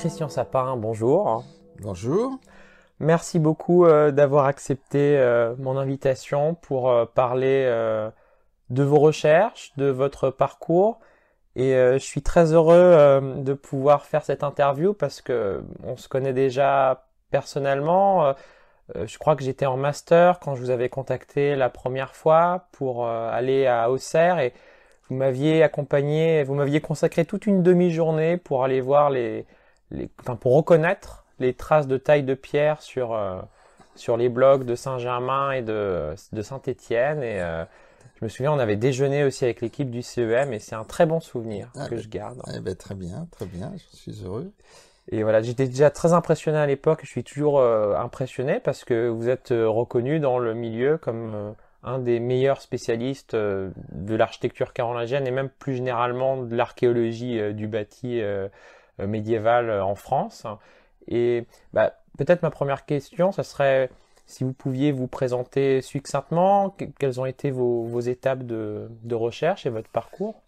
Christian Sapin, bonjour. Bonjour. Merci beaucoup euh, d'avoir accepté euh, mon invitation pour euh, parler de vos recherches, de votre parcours. Et je suis très heureux de pouvoir faire cette interview parce que on se connaît déjà personnellement. je crois que j'étais en master quand je vous avais contacté la première fois pour aller à Auxerre et vous m'aviez accompagné, vous m'aviez consacré toute une demi-journée pour aller voir les, les, enfin, pour reconnaître les traces de taille de pierre sur, euh, sur les blocs de Saint-Germain et de, de Saint-Étienne. Et euh, je me souviens, on avait déjeuné aussi avec l'équipe du CEM et c'est un très bon souvenir ah, que ben, je garde. Eh ben, très bien, très bien, je suis heureux. Et voilà, j'étais déjà très impressionné à l'époque. Je suis toujours euh, impressionné parce que vous êtes reconnu dans le milieu comme un des meilleurs spécialistes de l'architecture carolingienne et même plus généralement de l'archéologie du bâti euh, médiévale euh, en France. Et bah, peut-être ma première question, ce serait si vous pouviez vous présenter succinctement, quelles ont été vos, étapes de, recherche et votre parcours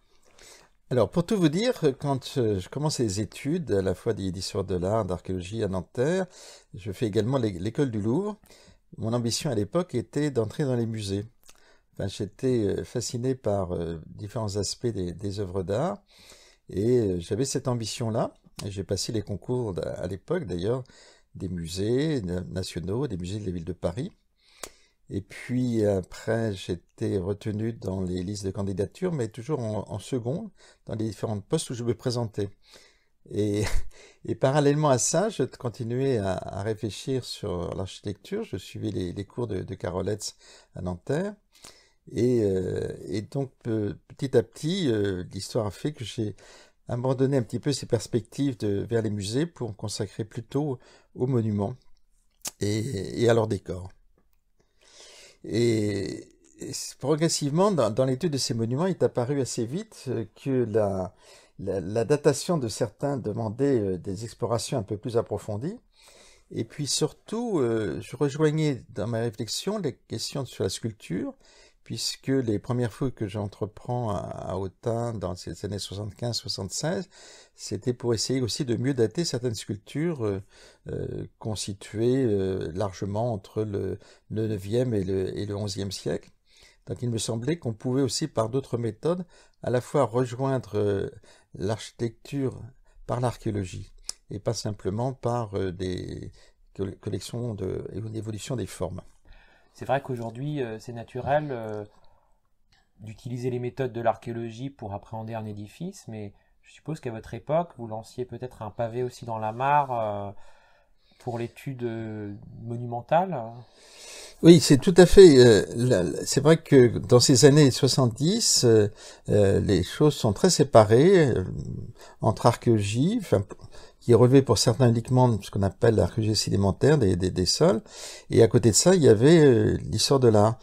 Alors, pour tout vous dire, quand euh, je, commence les études, à la fois d'histoire de l'art, d'archéologie à Nanterre, je fais également l'école du Louvre. Mon ambition à l'époque était d'entrer dans les musées. J'étais fasciné par différents aspects des, des œuvres d'art et j'avais cette ambition-là. J'ai passé les concours à l'époque d'ailleurs des musées nationaux, des musées de la ville de Paris. Et puis après, j'étais retenu dans les listes de candidature, mais toujours en, en second, dans les différents postes où je me présentais. Et, parallèlement à ça, je continuais à, réfléchir sur l'architecture. Je suivais les, cours de, de Caroletz à Nanterre. Et, euh, et donc, petit à petit, euh, l'histoire a fait que j'ai abandonner un petit peu ses perspectives vers les musées pour consacrer plutôt aux monuments et, à leur décor. Et, progressivement, dans, l'étude de ces monuments, il est apparu assez vite euh, que la, datation de certains demandait euh, des explorations un peu plus approfondies. Et puis surtout, euh, je rejoignais dans ma réflexion les questions sur la sculpture, puisque les premières fois que j'entreprends à, Autun dans ces années 75-76, c'était pour essayer aussi de mieux dater certaines sculptures euh, euh, constituées euh, largement entre le, 9e et le, et 11e siècle. Donc il me semblait qu'on pouvait aussi par d'autres méthodes à la fois rejoindre l'architecture par l'archéologie et pas simplement par des collections de, et une évolution des formes. C'est vrai qu'aujourd'hui, euh, c'est naturel euh, d'utiliser les méthodes de l'archéologie pour appréhender un édifice, mais je suppose qu'à votre époque, vous lanciez peut-être un pavé aussi dans la mare euh, pour l'étude monumentale. Oui, c'est tout à fait. c'est vrai que dans ces années 70, les choses sont très séparées entre archéologie, qui est relevé pour certains uniquement de ce qu'on appelle la rugée sédimentaire des, des, des, sols. Et à côté de ça, il y avait euh, l'histoire de la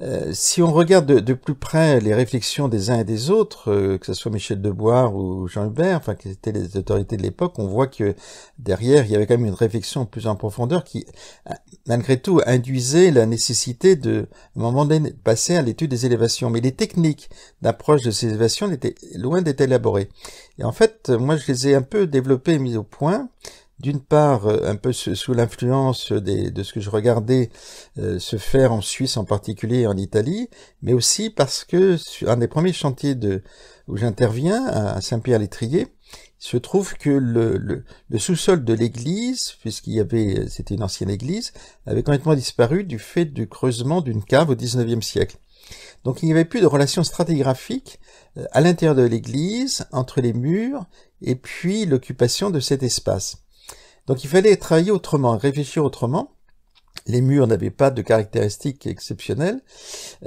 euh, si on regarde de, plus près les réflexions des uns et des autres, euh, que ce soit Michel Deboire ou Jean Hubert, enfin qui étaient les autorités de l'époque, on voit que derrière il y avait quand même une réflexion plus en profondeur qui, euh, malgré tout, induisait la nécessité de, à un moment donné, passer à l'étude des élévations. Mais les techniques d'approche de ces élévations étaient loin d'être élaborées. Et en fait, moi je les ai un peu développées et mises au point d'une part euh, un peu sous l'influence de ce que je regardais euh, se faire en Suisse en particulier et en Italie, mais aussi parce que sur un des premiers chantiers où j'interviens à Saint-Pierre-l'Étrier, il se trouve que le, le sous-sol de l'église, puisqu'il y avait, euh, c'était une ancienne église, avait complètement disparu du fait du creusement d'une cave au XIXe siècle. Donc il n'y avait plus de relation stratigraphique à l'intérieur de l'église, entre les murs, et puis l'occupation de cet espace. Donc il fallait travailler autrement, réfléchir autrement. Les murs n'avaient pas de caractéristiques exceptionnelles.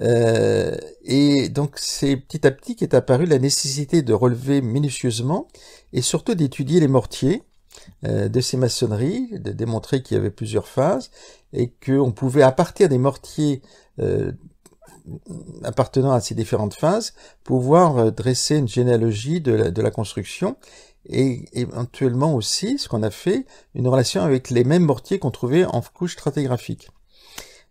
Euh, et donc c'est petit à petit qu'est apparue la nécessité de relever minutieusement et surtout d'étudier les mortiers euh, de ces maçonneries, de démontrer qu'il y avait plusieurs phases et qu'on pouvait à partir des mortiers euh, appartenant à ces différentes phases, pouvoir dresser une généalogie de la construction et éventuellement aussi ce qu'on a fait, une relation avec les mêmes mortiers qu'on trouvait en couche stratigraphique.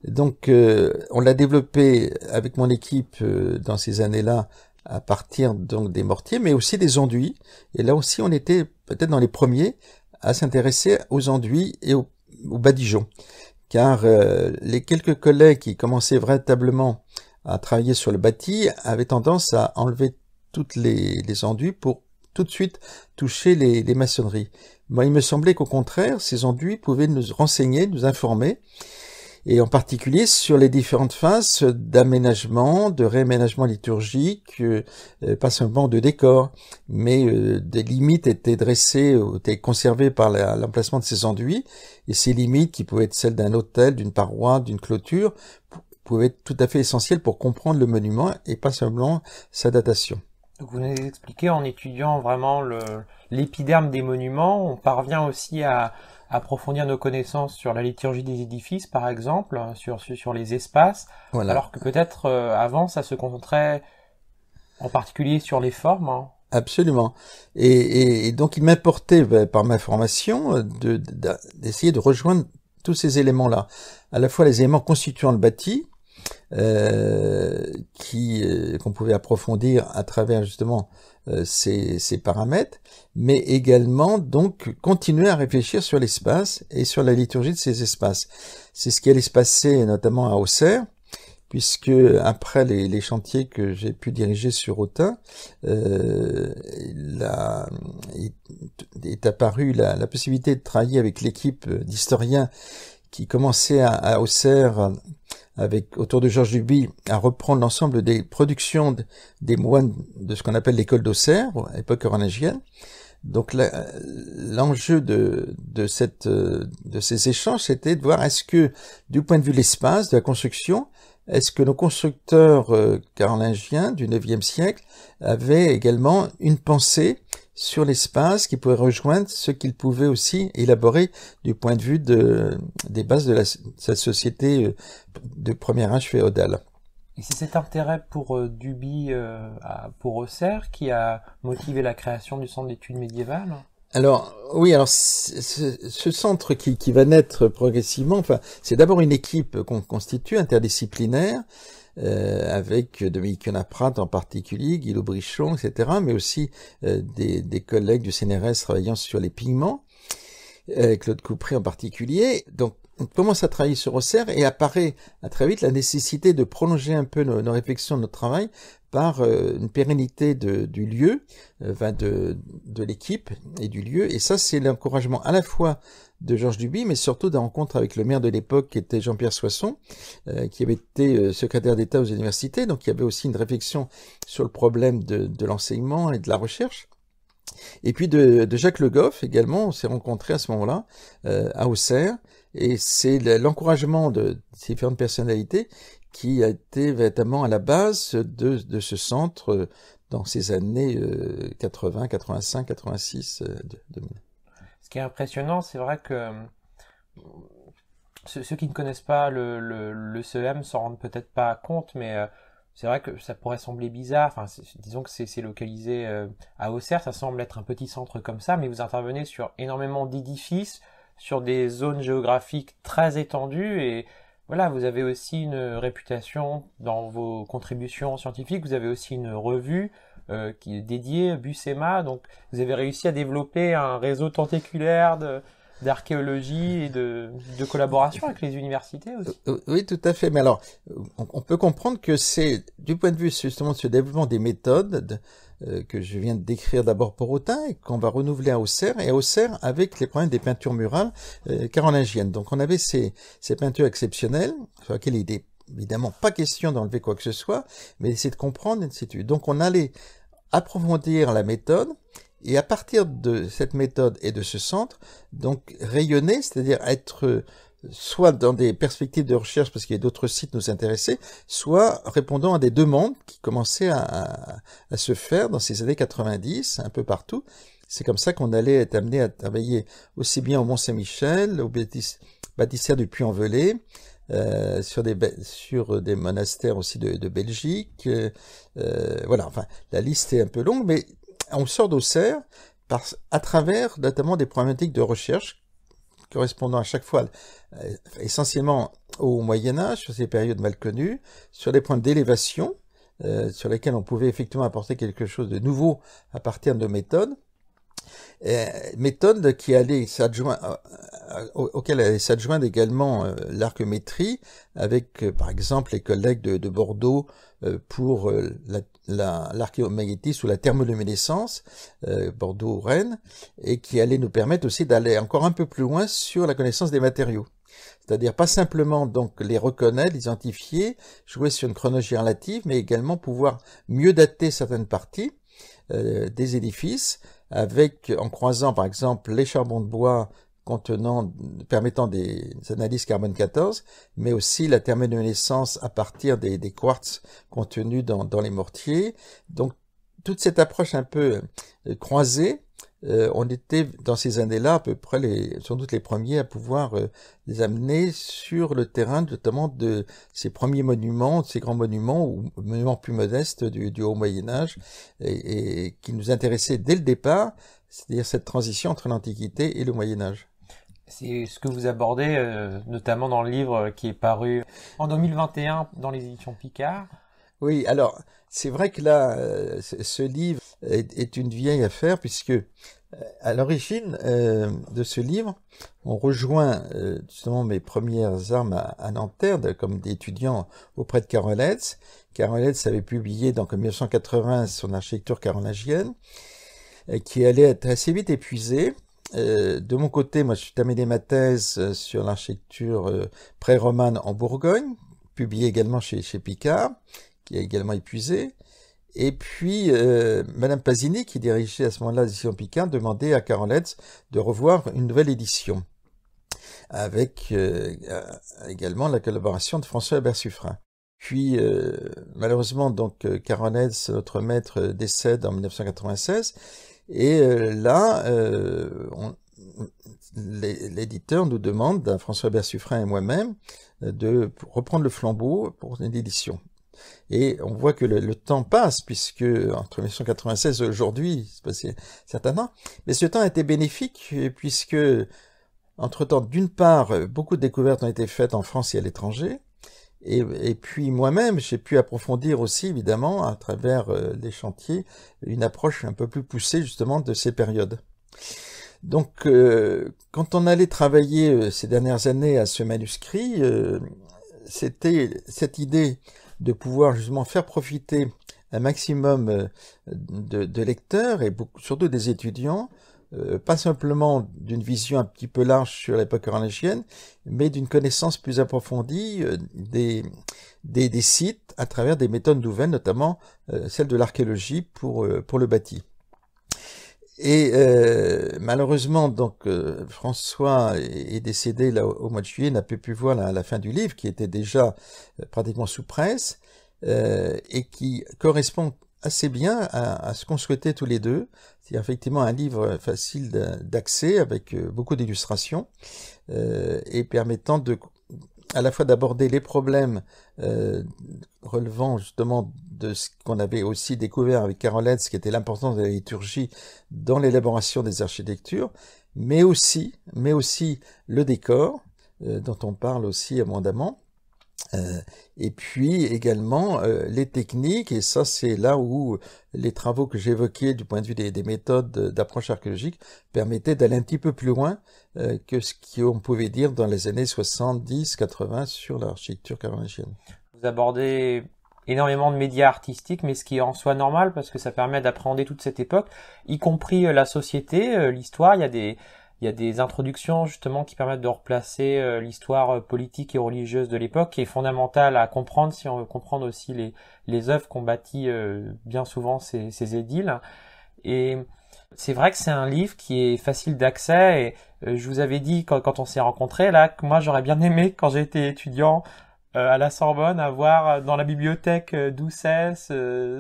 Donc euh, on l'a développé avec mon équipe euh, dans ces années-là à partir donc des mortiers, mais aussi des enduits. Et là aussi on était peut-être dans les premiers à s'intéresser aux enduits et aux, badigeons. Car euh, les quelques collègues qui commençaient véritablement à travailler sur le bâti avaient tendance à enlever toutes les enduits pour tout de suite toucher les, maçonneries. Moi, il me semblait qu'au contraire, ces enduits pouvaient nous renseigner, nous informer, et en particulier sur les différentes phases d'aménagement, de réaménagement liturgique, euh, euh, pas seulement de décor, mais euh, des limites étaient dressées, étaient conservées par l'emplacement de ces enduits, et ces limites qui pouvaient être celles d'un hôtel, d'une paroi, d'une clôture, pouvaient être tout à fait essentielles pour comprendre le monument et pas seulement sa datation vous nous expliquez en étudiant vraiment l'épiderme des monuments, on parvient aussi à, approfondir nos connaissances sur la liturgie des édifices, par exemple, sur, sur les espaces, alors que peut-être euh, avant, ça se concentrait en particulier sur les formes. Hein. Absolument. Et, et, donc, il m'importait, bah, par ma formation, d'essayer de, de rejoindre tous ces éléments-là, à la fois les éléments constituant le bâti, euh, qui euh, qu'on pouvait approfondir à travers justement euh, ces, paramètres, mais également donc continuer à réfléchir sur l'espace et sur la liturgie de ces espaces. C'est ce qui allait se passer notamment à Auxerre, puisque après les, chantiers que j'ai pu diriger sur Autun, euh, est, est, apparue la, possibilité de travailler avec l'équipe d'historiens qui commençait à Auxerre avec autour de Georges Duby à reprendre l'ensemble des productions des moines de ce qu'on appelle l'école d'Auxerre, époque carolingienne. Donc euh, l'enjeu de, de, cette, euh, de ces échanges, c'était de voir est-ce que, du point de vue de l'espace, de la construction, est-ce que nos constructeurs euh, carolingiens du 9e siècle avaient également une pensée sur l'espace qui pourrait rejoindre ce qu'il pouvait aussi élaborer du point de vue de, des bases de sa société euh, de premier âge féodal. Et c'est cet intérêt pour euh, Duby, euh, pour Auxerre, qui a motivé la création du centre d'études médiévales alors oui, alors ce centre qui, qui, va naître progressivement, enfin, c'est d'abord une équipe qu'on constitue interdisciplinaire euh, avec Dominique Naprat en particulier, Guillaume Brichon, etc., mais aussi euh, des, collègues du CNRS travaillant sur les pigments, euh, Claude Coupré en particulier. Donc, on commence à travailler sur Auxerre et apparaît à très vite la nécessité de prolonger un peu nos, réflexions de notre travail par une pérennité de, du lieu, de, de l'équipe et du lieu. Et ça, c'est l'encouragement à la fois de Georges Duby, mais surtout des rencontres avec le maire de l'époque qui était Jean-Pierre Soisson, euh, qui avait été euh, secrétaire d'État aux universités, donc il y avait aussi une réflexion sur le problème de, l'enseignement et de la recherche. Et puis de, Jacques Le Goff également, on s'est rencontrés à ce moment-là euh, à Auxerre, et c'est l'encouragement de ces différentes personnalités qui a été véritablement à la base de, ce centre dans ces années 80, 85, 86, qui est impressionnant, c'est vrai que hum, ceux, qui ne connaissent pas le, le, le CEM s'en rendent peut-être pas compte, mais euh, c'est vrai que ça pourrait sembler bizarre. disons que c'est localisé euh, à Auxerre, ça semble être un petit centre comme ça, mais vous intervenez sur énormément d'édifices, sur des zones géographiques très étendues et voilà, vous avez aussi une réputation dans vos contributions scientifiques, vous avez aussi une revue, euh, qui est dédié Bucema. Donc, vous avez réussi à développer un réseau tentaculaire de d'archéologie et de, de, collaboration avec les universités aussi. Euh, euh, oui, tout à fait. Mais alors, on, peut comprendre que c'est, du point de vue justement de ce développement des méthodes que je viens de décrire d'abord pour Autun et qu'on va renouveler à Auxerre, et à Auxerre avec les problèmes des peintures murales carolingiennes. Donc on avait ces, ces peintures exceptionnelles, sur lesquelles il est évidemment pas question d'enlever quoi que ce soit, mais c'est de comprendre de suite, Donc on allait approfondir la méthode et à partir de cette méthode et de ce centre, donc rayonner, c'est-à-dire être soit dans des perspectives de recherche parce qu'il y a d'autres sites nous intéressés, soit répondant à des demandes qui commençaient à, se faire dans ces années 90, un peu partout. C'est comme ça qu'on allait être amené à travailler aussi bien au Mont-Saint-Michel, au bâtisseur baptistère du Puy-en-Velay, euh, sur, des, sur euh, des monastères aussi de, Belgique. Euh, voilà, enfin, la liste est un peu longue, mais on sort d'Auxerre à travers notamment des problématiques de recherche correspondant à chaque fois essentiellement au Moyen Âge, sur ces périodes mal connues, sur les points d'élévation, sur lesquels on pouvait effectivement apporter quelque chose de nouveau à partir de méthodes, euh, méthode qui allait s'adjoint, euh, euh, auquel allait s'adjoindre également l'archéométrie avec par exemple les collègues de, Bordeaux pour l'archéomagnétisme la, la, ou la thermoluminescence, Bordeaux-Rennes, et qui allait nous permettre aussi d'aller encore un peu plus loin sur la connaissance des matériaux. C'est-à-dire pas simplement donc les reconnaître, les identifier, jouer sur une chronologie relative, mais également pouvoir mieux dater certaines parties des édifices, avec, en croisant par exemple les charbons de bois permettant des analyses carbone 14, mais aussi la thermoluminescence à partir des, quartz contenus dans, les mortiers. Donc toute cette approche un peu euh, croisée euh, on était dans ces années-là à peu près sans doute les premiers à pouvoir euh, les amener sur le terrain notamment de ces premiers monuments, de ces grands monuments ou monuments plus modestes du, Haut Moyen Âge et, qui nous intéressaient dès le départ, c'est-à-dire cette transition entre l'Antiquité et le Moyen Âge. C'est ce que vous abordez euh, notamment dans le livre qui est paru en 2021 dans les éditions Picard. Oui, alors c'est vrai que là, euh, ce livre est, une vieille affaire puisque euh, à l'origine euh, de ce livre, on rejoint justement mes premières armes à, Nanterre comme étudiant auprès de Carolet's. Hetz. avait publié donc en 1980 son architecture carolingienne qui allait être assez vite épuisée. de mon côté, moi, je suis terminé ma thèse sur l'architecture pré-romane en Bourgogne, publiée également chez Picard qui a également épuisé. Et puis, euh, Madame Pasini, qui dirigeait à ce moment-là l'édition Piquin, demandait à Carol de revoir une nouvelle édition, avec euh, euh, également la collaboration de François Bersuffrin. Puis, malheureusement, donc, notre maître, décède en 1996, et là, l'éditeur nous demande, à François Bersuffrin et moi-même, de reprendre le flambeau pour une édition. Et on voit que le, temps passe, puisque entre 1996 et aujourd'hui, c'est passé certainement. certain mais ce temps a été bénéfique, puisque, entre-temps, d'une part, beaucoup de découvertes ont été faites en France et à l'étranger, et, puis moi-même, j'ai pu approfondir aussi, évidemment, à travers euh, les chantiers, une approche un peu plus poussée justement de ces périodes. Donc, euh, quand on allait travailler euh, ces dernières années à ce manuscrit, c'était cette idée de pouvoir justement faire profiter un maximum euh, de, lecteurs et surtout des étudiants, euh, pas simplement d'une vision un petit peu large sur l'époque orangienne, mais d'une connaissance plus approfondie euh, des, des, sites à travers des méthodes nouvelles, notamment celle de l'archéologie pour, pour le bâti. Et euh, malheureusement, donc euh, François est décédé là, au mois de juillet, n'a pas pu voir la, fin du livre, qui était déjà euh, pratiquement sous presse, et qui correspond assez bien à, à ce qu'on souhaitait tous les deux. C'est effectivement un livre facile d'accès, avec beaucoup d'illustrations, et permettant de à la fois d'aborder les problèmes euh, relevant justement de ce qu'on avait aussi découvert avec Carolette, ce qui était l'importance de la liturgie dans l'élaboration des architectures, mais aussi, mais aussi le décor, euh, dont on parle aussi abondamment, euh, et puis également euh, les techniques, et ça c'est là où les travaux que j'évoquais du point de vue des, méthodes d'approche archéologique permettaient d'aller un petit peu plus loin euh, que ce qu'on pouvait dire dans les années 70-80 sur l'architecture carolingienne. Vous abordez énormément de médias artistiques, mais ce qui est en soi normal parce que ça permet d'appréhender toute cette époque, y compris la société, l'histoire, il y a des il y a des introductions justement qui permettent de replacer euh, l'histoire euh, politique et religieuse de l'époque, qui est fondamentale à comprendre si on veut comprendre aussi les, les œuvres qu'ont bâti euh, bien souvent ces, ces édiles. Et c'est vrai que c'est un livre qui est facile d'accès et je vous avais dit quand, quand on s'est rencontrés là que moi j'aurais bien aimé quand j'étais étudiant euh, à la Sorbonne à voir euh, dans la bibliothèque euh, d'où ce,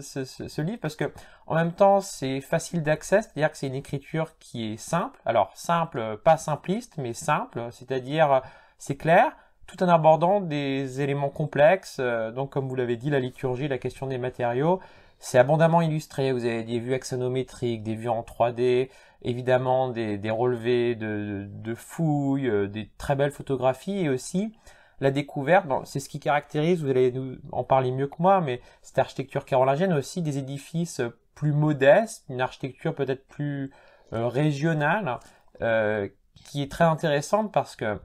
ce, ce, livre parce que en même temps c'est facile d'accès, c'est-à-dire que c'est une écriture qui est simple. Alors simple, pas simpliste, mais simple, c'est-à-dire c'est clair tout en abordant des éléments complexes. donc comme vous l'avez dit, la liturgie, la question des matériaux, c'est abondamment illustré. Vous avez des vues axonométriques, des vues en 3D, évidemment des, des relevés de, de fouilles, des très belles photographies et aussi la découverte, c'est ce qui caractérise, vous allez nous en parler mieux que moi, mais cette architecture carolingienne aussi des édifices plus modestes, une architecture peut-être plus euh, régionale, euh, qui est très intéressante parce que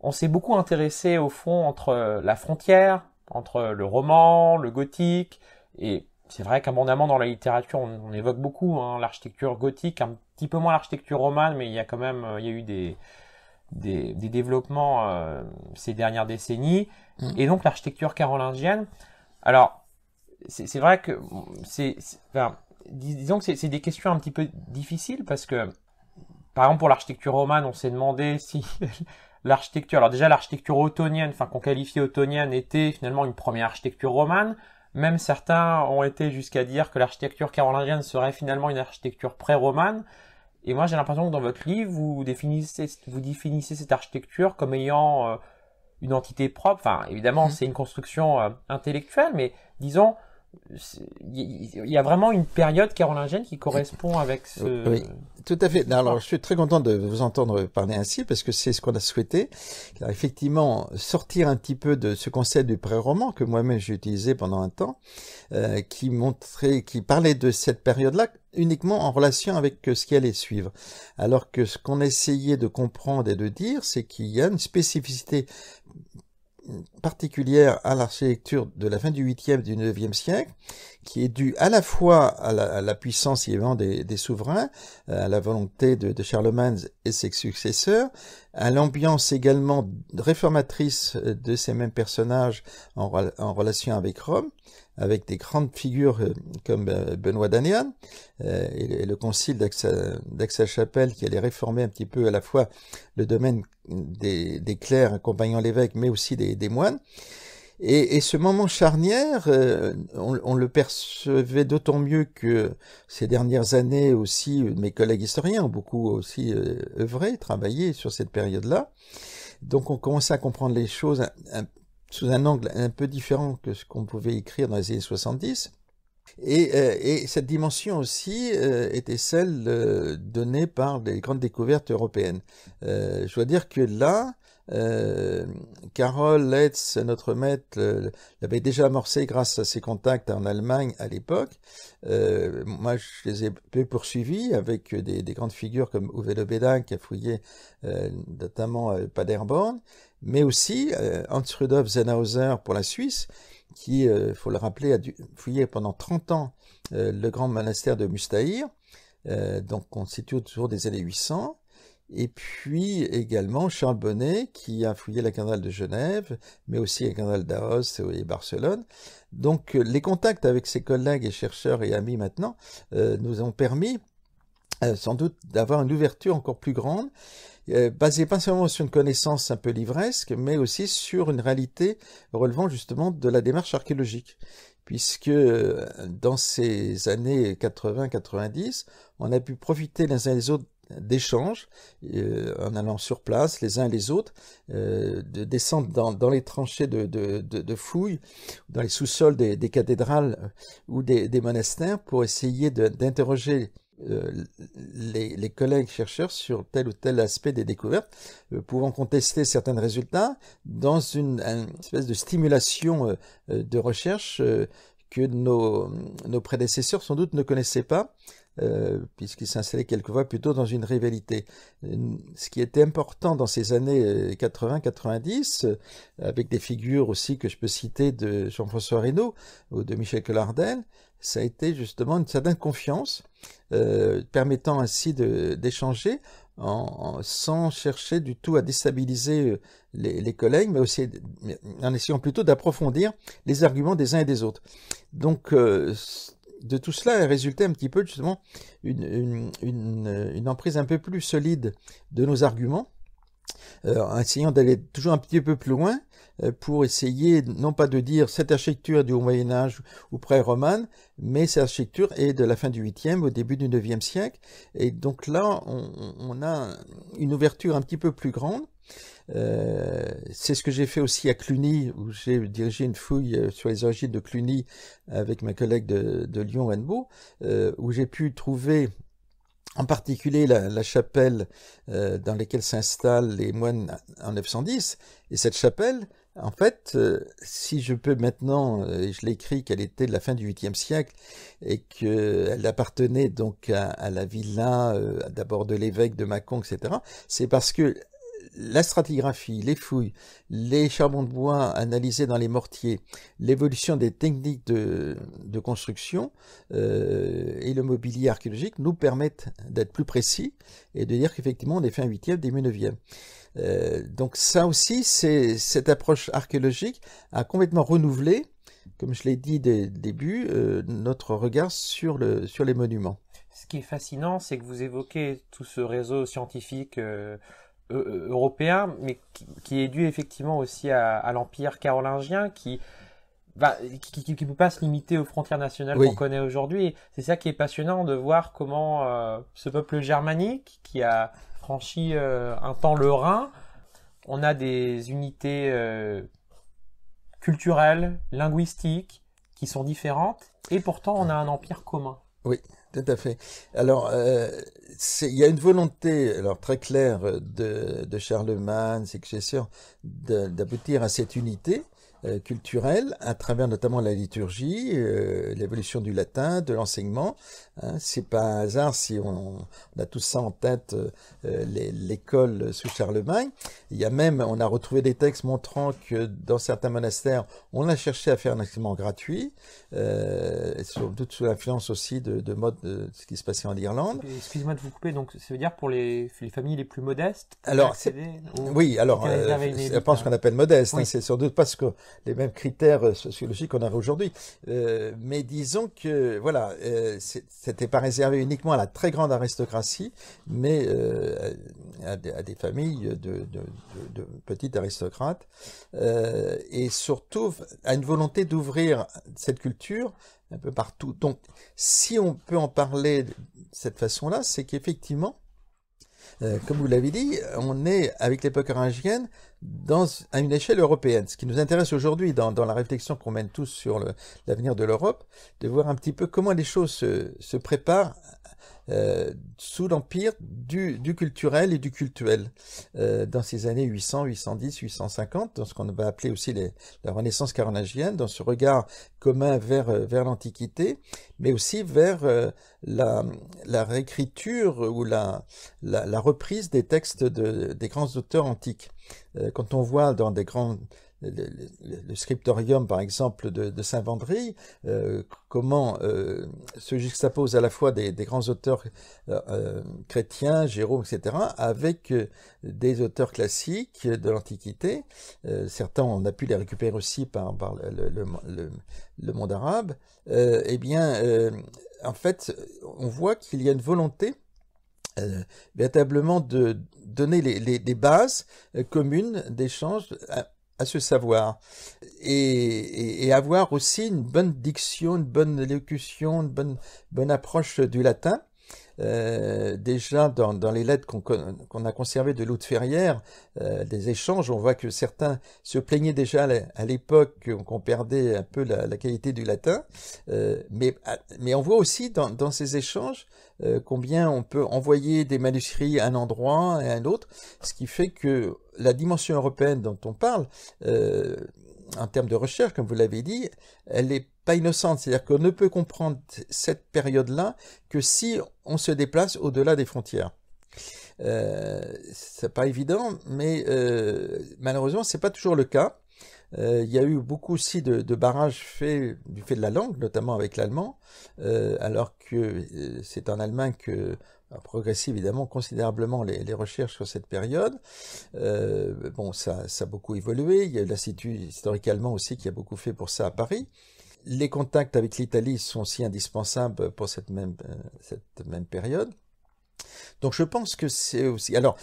on s'est beaucoup intéressé au fond entre la frontière, entre le roman, le gothique, et c'est vrai qu'abondamment dans la littérature, on, évoque beaucoup hein, l'architecture gothique, un petit peu moins l'architecture romane, mais il y a quand même, euh, il y a eu des, des, développements euh, ces dernières décennies, mm. et donc l'architecture carolingienne. Alors, c'est vrai que c'est, disons que c'est des questions un petit peu difficiles parce que, par exemple, pour l'architecture romane, on s'est demandé si l'architecture, alors déjà l'architecture ottonienne, enfin qu'on qualifiait ottonienne, était finalement une première architecture romane. Même certains ont été jusqu'à dire que l'architecture carolingienne serait finalement une architecture pré-romane. Et moi, j'ai l'impression que dans votre livre, vous définissez, vous définissez cette architecture comme ayant euh, une entité propre. Enfin, évidemment, mhm. c'est une construction euh, intellectuelle, mais disons, il y a vraiment une période carolingienne qui correspond avec ce. Oui, tout à fait. Alors, ah. je suis très content de vous entendre parler ainsi parce que c'est ce qu'on a souhaité. effectivement, sortir un petit peu de ce concept du pré-roman que moi-même j'ai utilisé pendant un temps, euh, qui montrait, qui parlait de cette période-là uniquement en relation avec ce qui allait suivre. Alors que ce qu'on essayait de comprendre et de dire, c'est qu'il y a une spécificité particulière à l'architecture de la fin du 8e du 9e siècle, qui est due à la fois à la, puissance des, souverains, euh, à la volonté de, Charlemagne et ses successeurs, à l'ambiance également réformatrice euh, de ces mêmes personnages en relation avec Rome, avec des grandes figures euh, comme euh, Benoît d'Anéan euh, et le concile d'Aix-la-Chapelle qui allait réformer un petit peu à la fois le domaine des, des clercs accompagnant l'évêque mais aussi des, des moines. Et, et, ce moment charnière, on, le percevait d'autant mieux que ces dernières années aussi, mes collègues historiens ont beaucoup aussi œuvré, travaillé sur cette période-là. Donc on commençait à comprendre les choses sous un angle un peu différent que ce qu'on pouvait écrire dans les années 70. Euh, et, cette dimension aussi euh, était celle euh, donnée par les grandes découvertes européennes. je dois dire que là, Carole Letz, notre maître, l'avait déjà amorcé grâce à ses contacts en Allemagne à l'époque. moi, je les ai peu poursuivis avec des, grandes figures comme Uwe Lebedin qui a fouillé notamment Paderborn mais aussi euh, Hans Rudolf Zenhauser pour la Suisse, qui, il euh, faut le rappeler, a fouillé pendant 30 ans euh, le grand monastère de Mustaïr, donc constitué situe autour des années 800, et puis également Charles Bonnet qui a fouillé la canale de Genève, mais aussi la canale d'Aoste et Barcelone. Donc les contacts avec ses collègues et chercheurs et amis maintenant nous ont permis sans doute d'avoir une ouverture encore plus grande euh, basé pas seulement sur une connaissance un peu livresque, mais aussi sur une réalité relevant justement de la démarche archéologique puisque euh, dans ces années 80-90, on a pu profiter les uns et les autres d'échanges euh, en allant sur place les uns et les autres, de descendre dans, les tranchées de, de, fouilles, dans les sous-sols des, cathédrales ou des, des monastères pour essayer d'interroger euh, les, collègues chercheurs sur tel ou tel aspect des découvertes, euh, pouvant contester certains résultats dans une, espèce de stimulation euh, de recherche que nos, prédécesseurs sans doute ne connaissaient pas, puisqu'ils s'installaient quelquefois plutôt dans une rivalité. Ce qui était important dans ces années 80-90, avec des figures aussi que je peux citer de Jean-François Reynaud ou de Michel Collardel, ça a été justement une certaine confiance, euh, permettant ainsi d'échanger sans chercher du tout à déstabiliser euh, les, collègues, mais aussi en essayant plutôt d'approfondir les arguments des uns et des autres. Donc, euh, de tout cela est résulté un petit peu justement une, emprise un peu plus solide de nos arguments, en essayant d'aller toujours un petit peu plus loin, euh, pour essayer non pas de dire cette architecture est du Moyen Âge ou pré-romane, mais cette architecture est de la fin du 8e au début du 9e siècle. Et donc là, on, a une ouverture un petit peu plus grande. Euh, c'est ce que j'ai fait aussi à Cluny, où j'ai dirigé une fouille euh, sur les origines de Cluny avec ma collègue de, Lyon, Anne où j'ai pu trouver en particulier la, chapelle dans laquelle s'installent les moines en 910. Et cette chapelle, en fait, euh, si je peux maintenant, euh, je l'écris qu'elle était de la fin du 8e siècle et qu'elle appartenait donc à, la villa euh, d'abord de l'évêque de Mâcon, etc., c'est parce que la stratigraphie, les fouilles, les charbons de bois analysés dans les mortiers, l'évolution des techniques de, construction et le mobilier archéologique nous permettent d'être plus précis et de dire qu'effectivement on est fin 8e, début 9e. Euh, donc ça aussi, c'est cette approche archéologique a complètement renouvelé, comme je l'ai dit dès le début, euh, notre regard sur, le, sur les monuments. Ce qui est fascinant, c'est que vous évoquez tout ce réseau scientifique euh, européen, mais qui, est dû effectivement aussi à, l'empire carolingien, qui qui ne peut pas se limiter aux frontières nationales qu'on connaît aujourd'hui. C'est ça qui est passionnant de voir comment ce peuple germanique, qui a franchi euh, un temps le Rhin. On a des unités euh, culturelles, linguistiques, qui sont différentes, et pourtant on a un empire commun. Oui, tout à fait. Alors, euh, il y a une volonté, alors très claire, de, Charlemagne, c'est que j'ai sûr, d'aboutir à cette unité. Euh, culturelle à travers notamment la liturgie, euh, l'évolution du latin, de l'enseignement. Hein. C'est pas un hasard si on, a tout ça en tête, euh, l'école sous Charlemagne. Il y a même, on a retrouvé des textes montrant que dans certains monastères, on a cherché à faire un enseignement gratuit, euh, surtout sous l'influence aussi de, mode de ce qui se passait en Irlande. Excusez-moi de vous couper, donc ça veut dire pour les, familles les plus modestes Alors, oui, alors, je pense hein. qu'on appelle modeste, hein, c'est surtout doute parce que les mêmes critères euh, sociologiques qu'on a aujourd'hui. Euh, mais disons que voilà, euh, c'était pas réservé uniquement à la très grande aristocratie, mais euh, à, des familles de, de, de, de petites aristocrates, et surtout à une volonté d'ouvrir cette culture un peu partout. Donc, si on peut en parler de cette façon-là, c'est qu'effectivement, euh, comme vous l'avez dit, on est, avec l'époque orangienne, dans, à une échelle européenne. Ce qui nous intéresse aujourd'hui dans, la réflexion qu'on mène tous sur l'avenir de l'Europe, de voir un petit peu comment les choses se préparent euh, sous l'empire du, culturel et du cultuel, euh, dans ces années 800, 810, 850, dans ce qu'on va appeler aussi la Renaissance carolingienne, dans ce regard commun vers, euh, vers l'Antiquité, mais aussi vers la, réécriture ou la, la, reprise des textes de, des grands auteurs antiques. Quand on voit dans des grands le, scriptorium, par exemple, de, Saint-Vendry, euh, comment se euh, juxtapose à la fois des, grands auteurs euh, chrétiens, Jérôme, etc., avec des auteurs classiques de l'Antiquité. certains, on a pu les récupérer aussi par, par le, le, monde arabe. eh bien, en fait, on voit qu'il y a une volonté véritablement de donner les, les, bases communes d'échanges à se savoir et, avoir aussi une bonne diction, une bonne élocution, une bonne, bonne approche du latin. Euh, déjà dans, les lettres qu'on a conservées de loutre Ferrière, euh, des échanges, on voit que certains se plaignaient déjà à l'époque qu'on perdait un peu la, qualité du latin, euh, mais, ah, mais on voit aussi dans, dans ces échanges combien on peut envoyer des manuscrits à un endroit et à un autre, ce qui fait que la dimension européenne dont on parle, euh, en termes de recherche, comme vous l'avez dit, elle n'est pas innocente. C'est-à-dire qu'on ne peut comprendre cette période-là que si on se déplace au-delà des frontières. Euh, c'est pas évident, mais euh, malheureusement, c'est pas toujours le cas. Euh, il y a eu beaucoup aussi de, barrages faits du fait de la langue, notamment avec l'allemand, euh, alors que c'est en Allemagne que progressé évidemment considérablement les, recherches sur cette période. Euh, bon, ça, ça, a beaucoup évolué. Il y a l'Institut historique aussi qui a beaucoup fait pour ça à Paris. Les contacts avec l'Italie sont aussi indispensables pour cette même, euh, cette même période. Donc je pense que c'est aussi. Alors,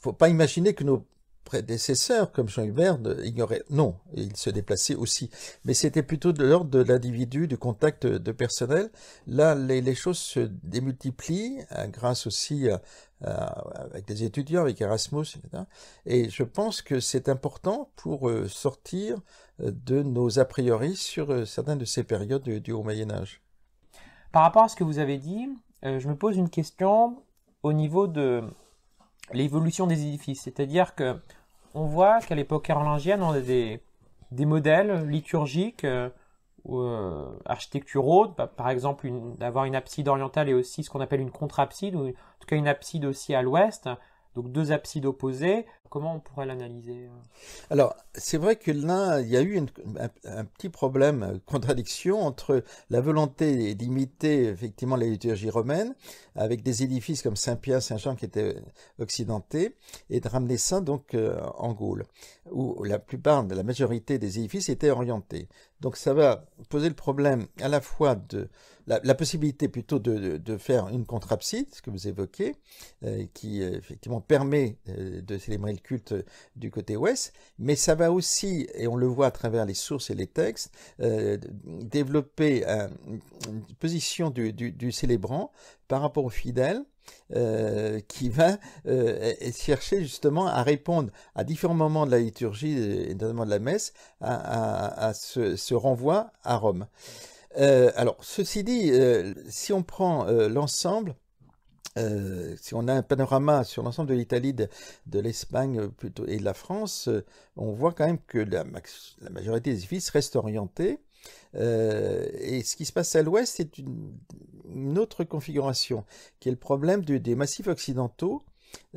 faut pas imaginer que nos prédécesseurs comme Jean Hubert ignoraient. Non, ils se déplaçaient aussi. Mais c'était plutôt de l'ordre de l'individu, du contact de personnel. Là, les, choses se démultiplient hein, grâce aussi euh, euh, avec des étudiants, avec Erasmus, etc. Et je pense que c'est important pour euh, sortir de nos a priori sur certaines de ces périodes du, Haut Moyen Âge. Par rapport à ce que vous avez dit, je me pose une question au niveau de, l'évolution des édifices. C'est-à-dire que on voit qu'à l'époque carolingienne, on a des, modèles liturgiques euh, ou euh, architecturaux, bah, par exemple d'avoir une abside orientale et aussi ce qu'on appelle une contre-abside, ou en tout cas une abside aussi à l'ouest, donc deux absides opposées, comment on pourrait l'analyser euh Alors, c'est vrai que là, il y a eu un, petit problème, euh, contradiction entre la volonté d'imiter effectivement la liturgie romaine, avec des édifices comme Saint-Pierre, Saint-Jean qui étaient euh, occidentés, et de ramener ça donc en Gaule, où la plupart, la majorité des édifices étaient orientés. Donc ça va poser le problème à la fois de la, possibilité plutôt de, de, faire une contrapsite, ce que vous évoquez, qui effectivement permet de célébrer le culte du côté ouest, mais ça va aussi, et on le voit à travers les sources et les textes, euh, développer euh, une position du, célébrant par rapport aux fidèles euh, qui va chercher justement à répondre à différents moments de la liturgie, et notamment de la messe, à, ce, renvoi à Rome. alors, ceci dit, si on prend l'ensemble, euh, si on a un panorama sur l'ensemble de l'Italie, de, l'Espagne euh, plutôt et de la France, euh, on voit quand même que la, majorité des édifices restent orientés. et ce qui se passe à l'ouest, c'est une, autre configuration, qui est le problème des massifs occidentaux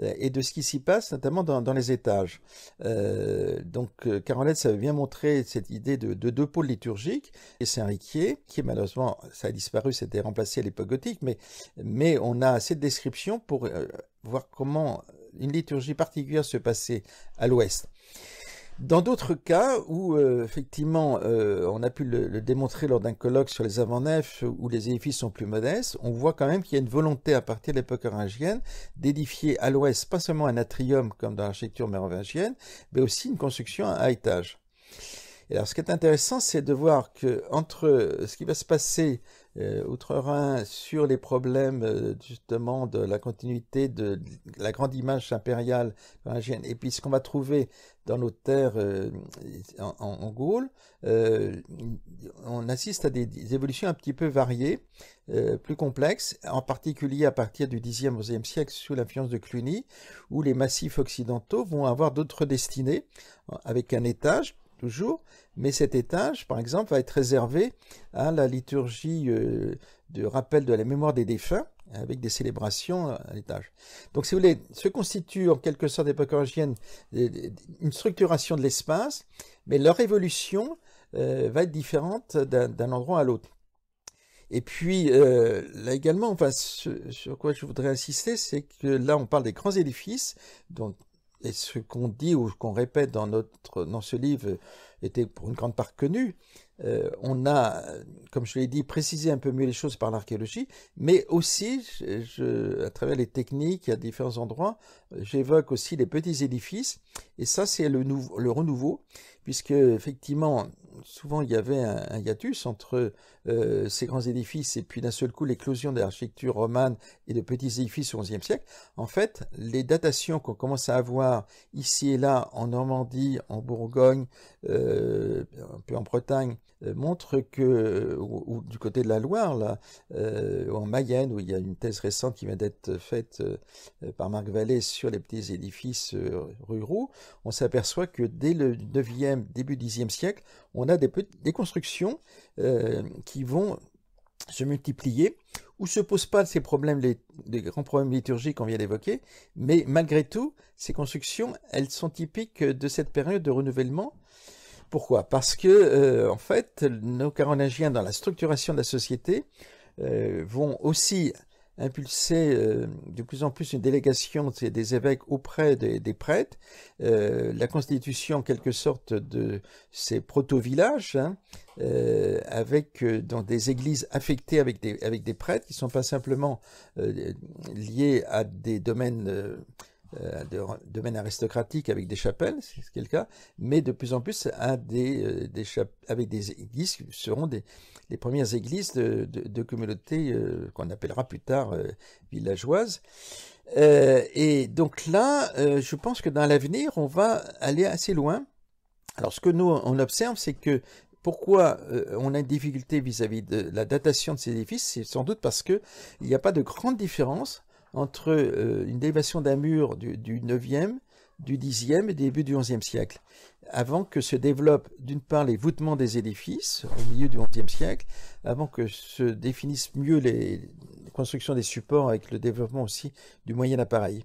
euh, et de ce qui s'y passe, notamment dans, les étages. Euh, donc, euh, Carolette veut bien montrer cette idée de, deux pôles liturgiques, et Saint-Riquier, qui malheureusement, ça a disparu, c'était remplacé à l'époque gothique, mais, on a assez de descriptions pour voir comment une liturgie particulière se passait à l'ouest. Dans d'autres cas où, euh, effectivement, euh, on a pu le, démontrer lors d'un colloque sur les avant-nefs où les édifices sont plus modestes, on voit quand même qu'il y a une volonté à partir de l'époque carolingienne d'édifier à l'ouest pas seulement un atrium comme dans l'architecture mérovingienne, mais aussi une construction à étage. Et alors, ce qui est intéressant, c'est de voir que entre ce qui va se passer euh, Outre-Rhin sur les problèmes euh, justement de la continuité de la grande image impériale et puis ce qu'on va trouver dans nos terres euh, en, Gaule, on assiste à des, évolutions un petit peu variées, plus complexes, en particulier à partir du 10e, siècle sous l'influence de Cluny, où les massifs occidentaux vont avoir d'autres destinées avec un étage mais cet étage, par exemple, va être réservé à la liturgie euh, de rappel de la mémoire des défunts, avec des célébrations à l'étage. Donc, si vous voulez, se constitue en quelque sorte des euh, une structuration de l'espace, mais leur évolution euh, va être différente d'un endroit à l'autre. Et puis, là également, enfin, ce, sur quoi je voudrais insister, c'est que là, on parle des grands édifices, donc et ce qu'on dit ou qu'on répète dans, notre, dans ce livre était pour une grande part connu. Euh, on a, comme je l'ai dit, précisé un peu mieux les choses par l'archéologie, mais aussi, à travers les techniques à différents endroits, j'évoque aussi les petits édifices, et ça c'est le renouveau, puisque effectivement, souvent il y avait un, hiatus entre euh, ces grands édifices et puis d'un seul coup l'éclosion de l'architecture romane et de petits édifices au XIe siècle. En fait, les datations qu'on commence à avoir ici et là en Normandie, en Bourgogne, euh, un peu en Bretagne, euh, montre que, euh, du côté de la Loire, là, euh, en Mayenne, où il y a une thèse récente qui vient d'être faite par Marc Vallée sur les petits édifices ruraux, on s'aperçoit que dès le 9e, début 10e siècle, on a des, constructions qui vont se multiplier, où se posent pas ces problèmes, les grands problèmes liturgiques qu'on vient d'évoquer, mais malgré tout, ces constructions, elles sont typiques de cette période de renouvellement pourquoi Parce que, euh, en fait, nos carolingiens, dans la structuration de la société, euh, vont aussi impulser euh, de plus en plus une délégation des évêques auprès des, prêtres, la constitution en quelque sorte de ces proto-villages, hein, avec dans des églises affectées avec des, avec des prêtres qui ne sont pas simplement liés à des domaines euh, de domaine aristocratique avec des chapelles, ce le cas, mais de plus en plus des, euh, avec des églises qui seront des, les premières églises de, communautés euh, qu'on appellera plus tard villageoise. villageoises. et donc là, je pense que dans l'avenir, on va aller assez loin. Alors ce que nous, on observe, c'est que pourquoi on a une difficulté vis-à-vis -vis de la datation de ces édifices, c'est sans doute parce qu'il n'y a pas de grande différence entre euh, une dévation d'un mur du, du 9e, du 10e et début du 11e siècle, avant que se développent d'une part les voûtements des édifices au milieu du 11e siècle, avant que se définissent mieux les constructions des supports avec le développement aussi du moyen appareil.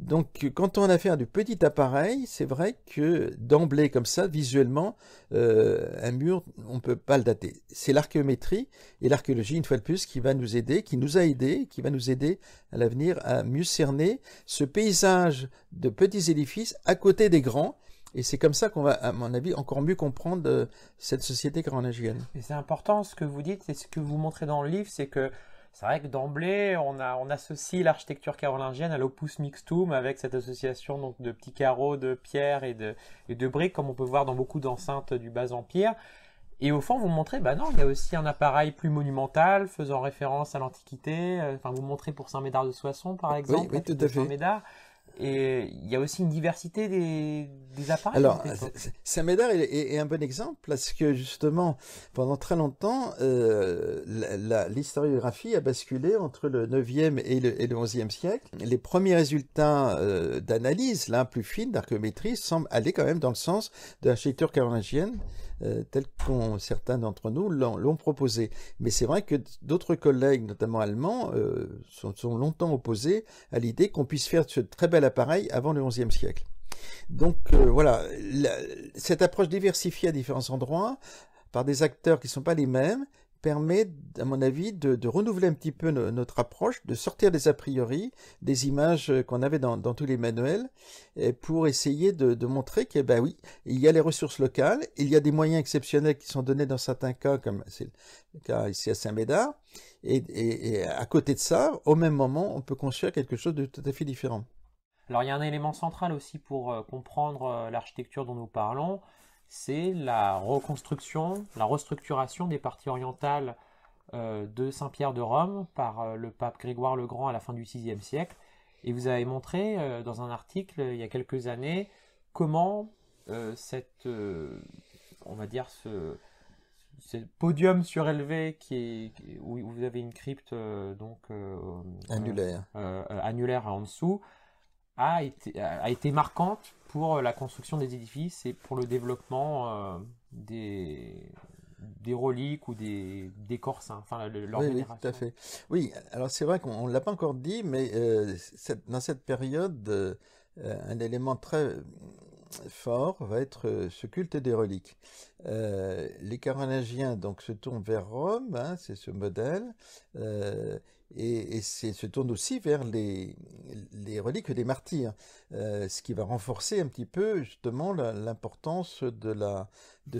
Donc quand on a affaire du petit appareil, c'est vrai que d'emblée comme ça, visuellement, euh, un mur, on ne peut pas le dater. C'est l'archéométrie et l'archéologie, une fois de plus, qui va nous aider, qui nous a aidés, qui va nous aider à l'avenir à mieux cerner ce paysage de petits édifices à côté des grands. Et c'est comme ça qu'on va, à mon avis, encore mieux comprendre euh, cette société carolingienne. c'est important ce que vous dites et ce que vous montrez dans le livre, c'est que c'est vrai que d'emblée, on, associe l'architecture carolingienne à l'opus mixtum avec cette association de petits carreaux, de pierres et de, briques, comme on peut voir dans beaucoup d'enceintes du Bas-Empire. Et au fond, vous montrez, bah non, il y a aussi un appareil plus monumental faisant référence à l'Antiquité. Euh, enfin, vous montrez pour Saint-Médard de Soissons, par exemple. Saint-Médard. Et il y a aussi une diversité des, appareils. Alors, Saint-Médard est, un bon exemple parce que justement, pendant très longtemps, euh, l'historiographie a basculé entre le 9e et le, 11e siècle. Les premiers résultats euh, d'analyse, là, plus fines d'archéométrie semblent aller quand même dans le sens de l'architecture carolingienne. Euh, telle qu'on certains d'entre nous l'ont proposé. Mais c'est vrai que d'autres collègues, notamment allemands, sont, sont longtemps opposés à l'idée qu'on puisse faire ce très bel pareil avant le XIe siècle. Donc euh, voilà, cette approche diversifiée à différents endroits, par des acteurs qui ne sont pas les mêmes, permet, à mon avis, de, renouveler un petit peu notre approche, de sortir des a priori, des images euh, qu'on avait dans, tous les manuels, pour essayer de, montrer que, ben oui, il y a les ressources locales, il y a des moyens exceptionnels qui sont donnés dans certains cas, comme c'est le cas ici à Saint-Médard, et à côté de ça, au même moment, on peut construire quelque chose de tout à fait différent. Alors il y a un élément central aussi pour euh, comprendre euh, l'architecture dont nous parlons, c'est la reconstruction, la restructuration des parties orientales euh, de Saint-Pierre de Rome par le pape Grégoire le Grand à la fin du VIe siècle. Et vous avez montré dans un article il y a quelques années comment cette, on va dire ce, podium surélevé où vous avez une crypte donc annulaire. annulaire en dessous a été, a été marquante pour euh, la construction des édifices et pour le développement euh, des, des reliques ou des, des enfin oui, alors c'est vrai qu'on ne l'a pas encore dit, mais euh, dans cette période, un élément très fort va être ce culte des reliques. les Carolingiens donc se tournent vers Rome, hein, c'est ce modèle et, se tourne aussi vers les, reliques des martyrs, euh, ce qui va renforcer un petit peu justement l'importance de,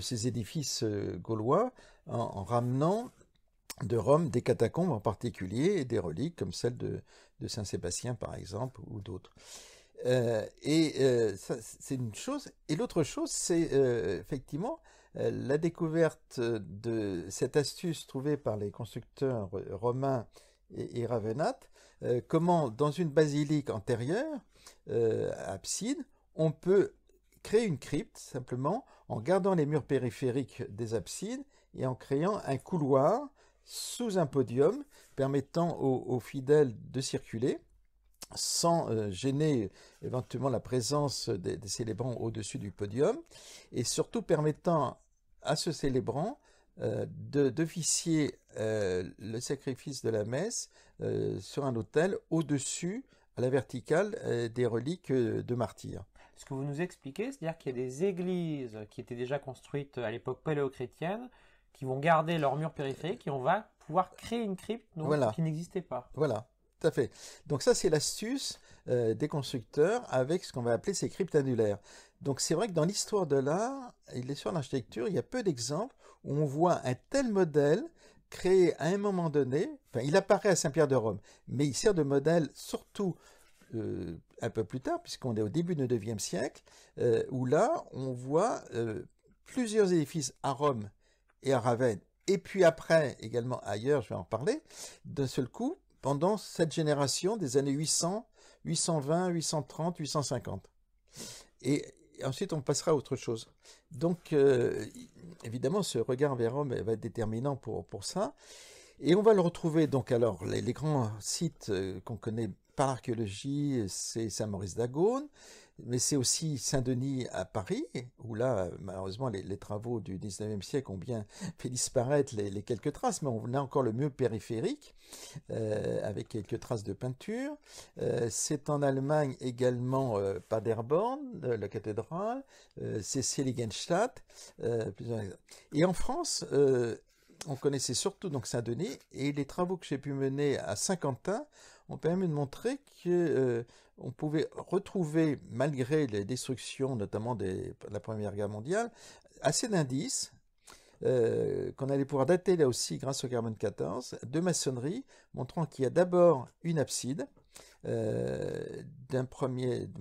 ces édifices euh, gaulois en, ramenant de Rome des catacombes en particulier et des reliques comme celle de, Saint Sébastien par exemple ou d'autres. Euh, et c'est une chose. Et l'autre chose, c'est effectivement la découverte de cette astuce trouvée par les constructeurs romains et, euh, comment dans une basilique antérieure, abside, euh, on peut créer une crypte simplement en gardant les murs périphériques des absides et en créant un couloir sous un podium permettant aux, fidèles de circuler sans euh, gêner éventuellement la présence des célébrants au-dessus du podium et surtout permettant à ce célébrant euh, de d'officier euh, le sacrifice de la messe euh, sur un autel au-dessus, à la verticale, des reliques de martyrs. Ce que vous nous expliquez, c'est-à-dire qu'il y a des églises qui étaient déjà construites à l'époque paléochrétienne, qui vont garder leurs murs périphériques, et on va pouvoir créer une crypte qui n'existait pas. Voilà. Tout à fait. Donc ça, c'est l'astuce des constructeurs avec ce qu'on va appeler ces cryptes annulaires. Donc c'est vrai que dans l'histoire de l'art et l'histoire de l'architecture, il y a peu d'exemples on voit un tel modèle créé à un moment donné, il apparaît à Saint-Pierre de Rome, mais il sert de modèle surtout euh, un peu plus tard, puisqu'on est au début du IXe siècle, euh, où là on voit euh, plusieurs édifices à Rome et à Ravenne, et puis après également ailleurs, je vais en parler, d'un seul coup, pendant cette génération des années 800, 820, 830, 850. Et ensuite, on passera à autre chose. Donc, euh, évidemment, ce regard vers Rome va être déterminant pour, pour ça. Et on va le retrouver, donc, alors, les, grands sites euh, qu'on connaît par l'archéologie, c'est Saint-Maurice d'Agone, mais c'est aussi Saint-Denis à Paris, où là, malheureusement, les, travaux du 19e siècle ont bien fait disparaître les, quelques traces, mais on a encore le mieux périphérique, euh, avec quelques traces de peinture. Euh, c'est en Allemagne également euh, Paderborn, la cathédrale, c'est Seligenstadt. et en France, on connaissait surtout donc Saint-Denis, et les travaux que j'ai pu mener à Saint-Quentin ont permis de montrer qu'on euh, pouvait retrouver, malgré les destructions, notamment de la Première Guerre mondiale, assez d'indices euh, qu'on allait pouvoir dater là aussi grâce au carbone 14 de maçonnerie, montrant qu'il y a d'abord une abside, euh, d'une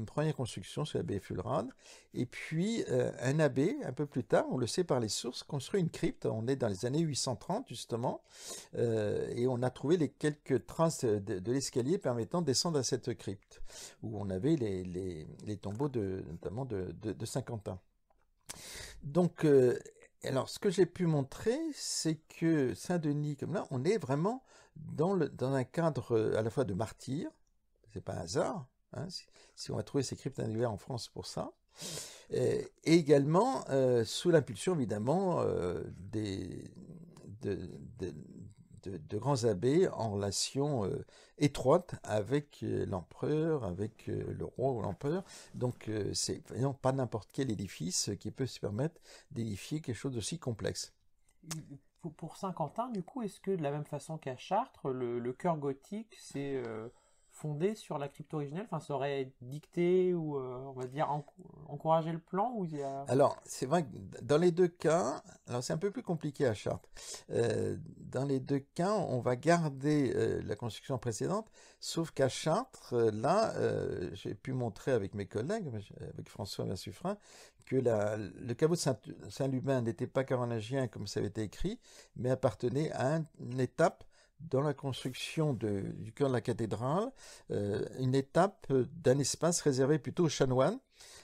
première construction sur l'abbaye Fulrad. Et puis, euh, un abbé, un peu plus tard, on le sait par les sources, construit une crypte. On est dans les années 830, justement, euh, et on a trouvé les quelques traces de, l'escalier permettant de descendre à cette crypte, où on avait les, tombeaux, de, notamment de, Saint-Quentin. Donc, alors, ce que j'ai pu montrer, c'est que Saint-Denis, comme là, on est vraiment dans, dans un cadre à la fois de martyr, c'est pas un hasard, hein, si, on a trouvé ces cryptes annulaires en France pour ça. Et, également euh, sous l'impulsion évidemment euh, des, de, grands abbés en relation euh, étroite avec l'empereur, avec le roi ou l'empereur. Donc c'est pas n'importe quel édifice qui peut se permettre d'édifier quelque chose d'aussi complexe pour Saint-Quentin, du coup, est-ce que de la même façon qu'à Chartres, le, cœur gothique, c'est fondé sur la crypto originelle Enfin, ça aurait dicté ou, euh, on va dire, encourager encouragé le plan ou Alors, c'est vrai que dans les deux cas, alors c'est un peu plus compliqué à Chartres. Euh, dans les deux cas, on va garder euh, la construction précédente, sauf qu'à Chartres, là, j'ai pu montrer avec mes collègues, avec François Massuffrin, que la, le caveau de Saint-Lubin n'était pas carolingien comme ça avait été écrit, mais appartenait à un, une étape dans la construction du cœur de la cathédrale euh, une étape euh, d'un espace réservé plutôt aux chanoines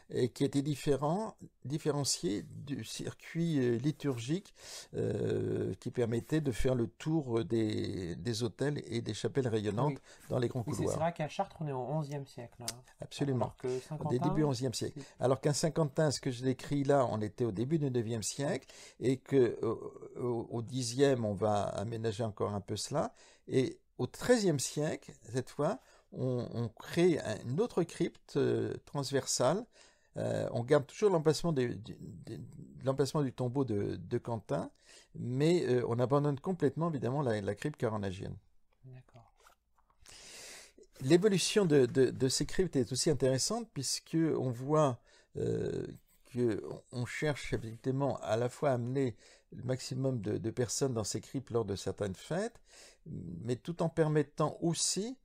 et qui était différent, différencié du circuit euh, liturgique euh, qui permettait de faire le tour des, des hôtels et des chapelles rayonnantes dans les grands couloirs. c'est vrai qu'à Chartres, on est au XIe siècle. Hein. Absolument. Alors que début Des débuts XIe siècle. Alors qu'à Saint-Quentin, ce que je décris là, on était au début du IXe siècle et que au, Xe, on va aménager encore un peu cela. Et au XIIIe siècle, cette fois, on, on crée une autre crypte euh, transversale euh, on garde toujours l'emplacement du, tombeau de, Quentin, mais euh, on abandonne complètement évidemment la, crypte carolingienne. L'évolution de, ces cryptes est aussi intéressante puisque on voit euh, qu'on cherche effectivement à la fois à amener le maximum de, personnes dans ces cryptes lors de certaines fêtes, mais tout en permettant aussi,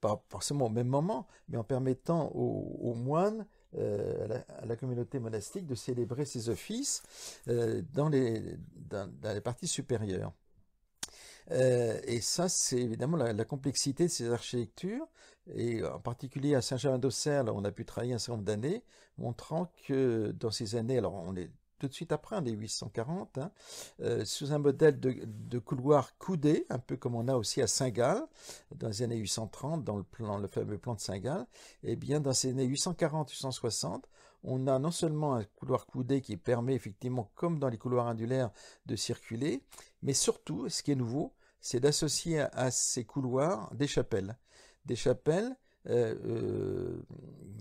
pas forcément au même moment, mais en permettant aux moines euh, à, la, communauté monastique de célébrer ses offices euh, dans, les, les parties supérieures. Euh, et ça, c'est évidemment la, la, complexité de ces architectures, et en particulier à Saint-Germain-d'Auxerre, on a pu travailler un certain nombre d'années, montrant que dans ces années, alors on est tout de suite après, un des 840, sous un modèle de, couloir coudé, un peu comme on a aussi à Saint-Gall, dans les années 830, dans le, plan, le fameux plan de Saint-Gall, et eh bien dans ces années 840-860, on a non seulement un couloir coudé qui permet effectivement, comme dans les couloirs indulaires, de circuler, mais surtout, ce qui est nouveau, c'est d'associer à ces couloirs des chapelles. Des chapelles euh, euh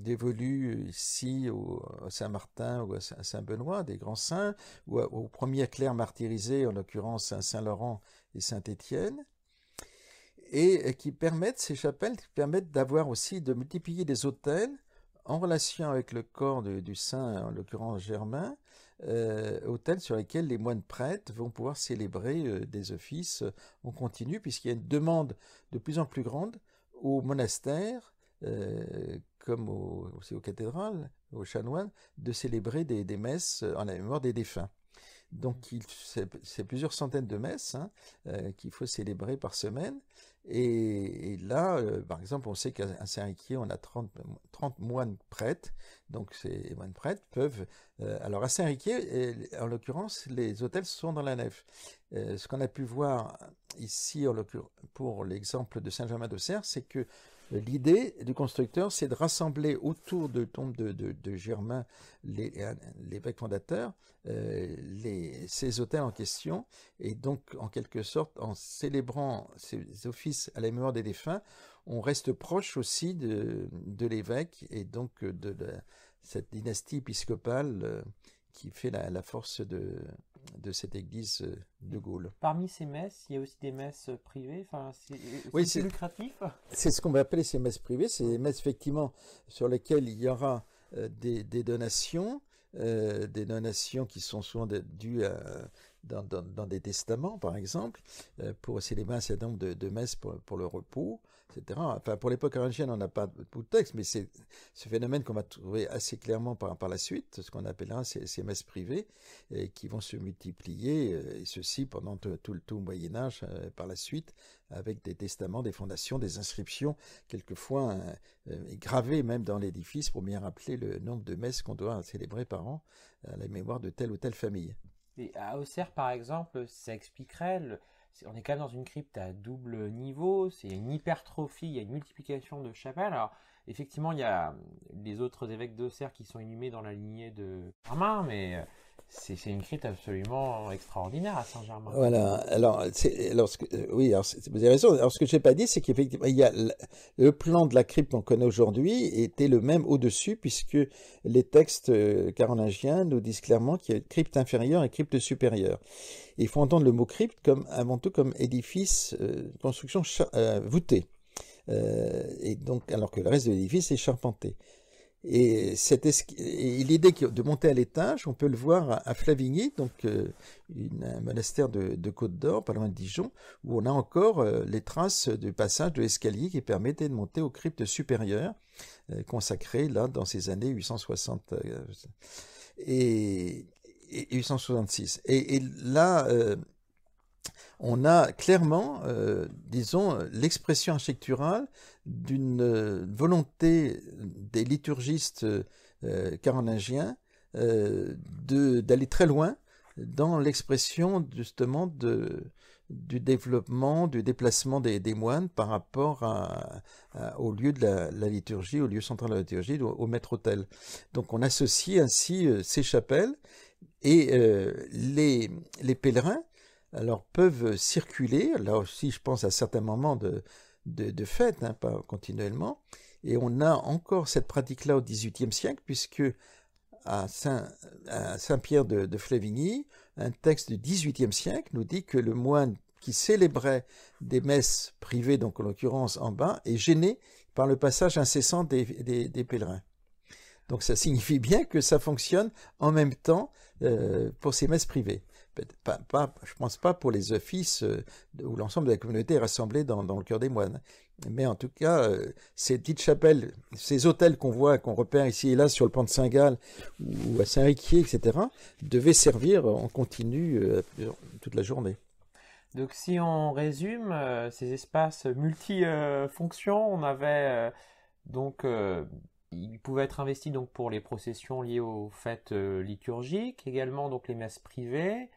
dévolue ici au, à Saint-Martin ou à Saint-Benoît, des grands saints, ou aux premiers clercs martyrisés, en l'occurrence Saint-Laurent et Saint-Étienne, et euh, qui permettent, ces chapelles, qui permettent d'avoir aussi, de multiplier des autels en relation avec le corps du saint, en l'occurrence Germain, euh, sur lesquels les moines prêtres vont pouvoir célébrer euh, des offices en continu, puisqu'il y a une demande de plus en plus grande au monastère, euh, comme aussi aux cathédrales, aux chanoines, de célébrer des, messes euh, en la mémoire des défunts. Donc mmh. c'est plusieurs centaines de messes hein, euh, qu'il faut célébrer par semaine. Et, là, euh, par exemple, on sait qu'à Saint-Riquier, on a 30, moines prêtres. Donc, ces moines prêtres peuvent... Euh, alors, à Saint-Riquier, en l'occurrence, les hôtels sont dans la nef. Euh, ce qu'on a pu voir ici, pour l'exemple de saint germain d'Auxerre, c'est que L'idée du constructeur, c'est de rassembler autour de tombe de, Germain, l'évêque fondateur, euh, les, ces hôtels en question, et donc en quelque sorte, en célébrant ces offices à la mémoire des défunts, on reste proche aussi de, l'évêque et donc de cette dynastie épiscopale euh, qui fait la force de, de cette église euh, de Gaulle. Parmi ces messes, il y a aussi des messes privées. Enfin, c'est euh, oui, lucratif. C'est ce qu'on va appeler ces messes privées. C'est des messes effectivement sur lesquelles il y aura euh, des, donations. des donations qui sont souvent dues à, dans, des testaments, par exemple, euh, pour célébrer un certain nombre de, messes pour, le repos, etc. Enfin, pour l'époque ancienne, on n'a pas beaucoup de texte, mais c'est ce phénomène qu'on va trouver assez clairement par, par la suite, ce qu'on appellera ces, ces, messes privées, et euh, qui vont se multiplier, euh, et ceci pendant tout, tout le tout Moyen Âge, par la suite, avec des testaments, des fondations, des inscriptions, quelquefois gravées même dans l'édifice pour bien rappeler le nombre de messes qu'on doit célébrer par an à la mémoire de telle ou telle famille. Et à Auxerre, par exemple, ça expliquerait, on est quand même dans une crypte à double niveau, c'est une hypertrophie, il y a une multiplication de chapelles. Alors, effectivement, il y a hum, les autres évêques d'Auxerre qui sont inhumés dans la lignée de Parma, mais euh, c'est une crypte absolument extraordinaire à Saint-Germain. Voilà. Alors, que, euh, oui, alors, vous avez raison. Alors, ce que n'ai pas dit, c'est qu'effectivement, le plan de la crypte qu'on connaît aujourd'hui était le même au-dessus, puisque les textes euh, carolingiens nous disent clairement qu'il y a une crypte inférieure et crypte supérieure. il faut entendre le mot crypte comme avant tout comme édifice, euh, construction voûtée. et donc, alors que le reste de l'édifice est charpenté. Et, l'idée de monter à l'étage, on peut le voir à, Flavigny, donc euh, une, un monastère de, Côte d'Or, pas loin de Dijon, où on a encore euh, les traces du passage de l'escalier qui permettait de monter aux cryptes supérieures, euh, consacrées là dans ces années 860 et, 866. Et, là, on a clairement, disons, l'expression architecturale d'une euh, volonté des liturgistes euh, carolingiens euh, d'aller très loin dans l'expression justement de, du développement, du déplacement des, moines par rapport à, au lieu de la, liturgie, au lieu central de la liturgie, au, maître-autel. Donc on associe ainsi ces chapelles et les, les, pèlerins alors peuvent circuler, là aussi je pense à certains moments de, de, de hein, pas continuellement. Et on a encore cette pratique-là au XVIIIe siècle, puisque à Saint-Pierre de, de, un texte du XVIIIe siècle nous dit que le moine qui célébrait des messes privées, donc en l'occurrence en bas, est gêné par le passage incessant des, pèlerins. Donc ça signifie bien que ça fonctionne en même temps euh, pour ces messes privées. Pas, ne je pense pas pour les offices euh, où l'ensemble de la communauté est rassemblée dans, le cœur des moines. Mais en tout cas, euh, ces petites chapelles, ces hôtels qu'on voit, qu'on repère ici et là sur le pont de Saint-Gall ou à Saint-Riquier, etc., devaient servir en continu euh, toute la journée. Donc si on résume ces espaces multifonctions, on avait donc ils pouvaient être investis donc pour les processions liées aux fêtes liturgiques, également donc les messes privées,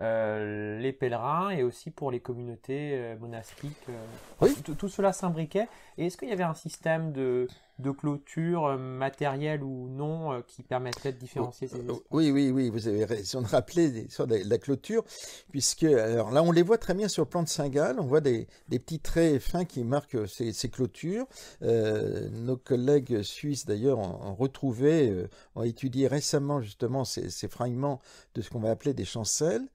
euh, les pèlerins et aussi pour les communautés euh, monastiques. Euh, tout, tout, cela s'imbriquait. Et est-ce qu'il y avait un système de, de clôture euh, matérielle ou non euh, qui permettrait de différencier oh, ces oh, Oui, oui, oui, vous avez raison de rappeler sur la clôture, puisque là, on les voit très bien sur le plan de Saint-Gall, on voit des, petits traits fins qui marquent euh, ces, clôtures. nos collègues suisses, d'ailleurs, ont, retrouvé, ont étudié récemment, justement, ces, ces fragments de ce qu'on va appeler des chancelles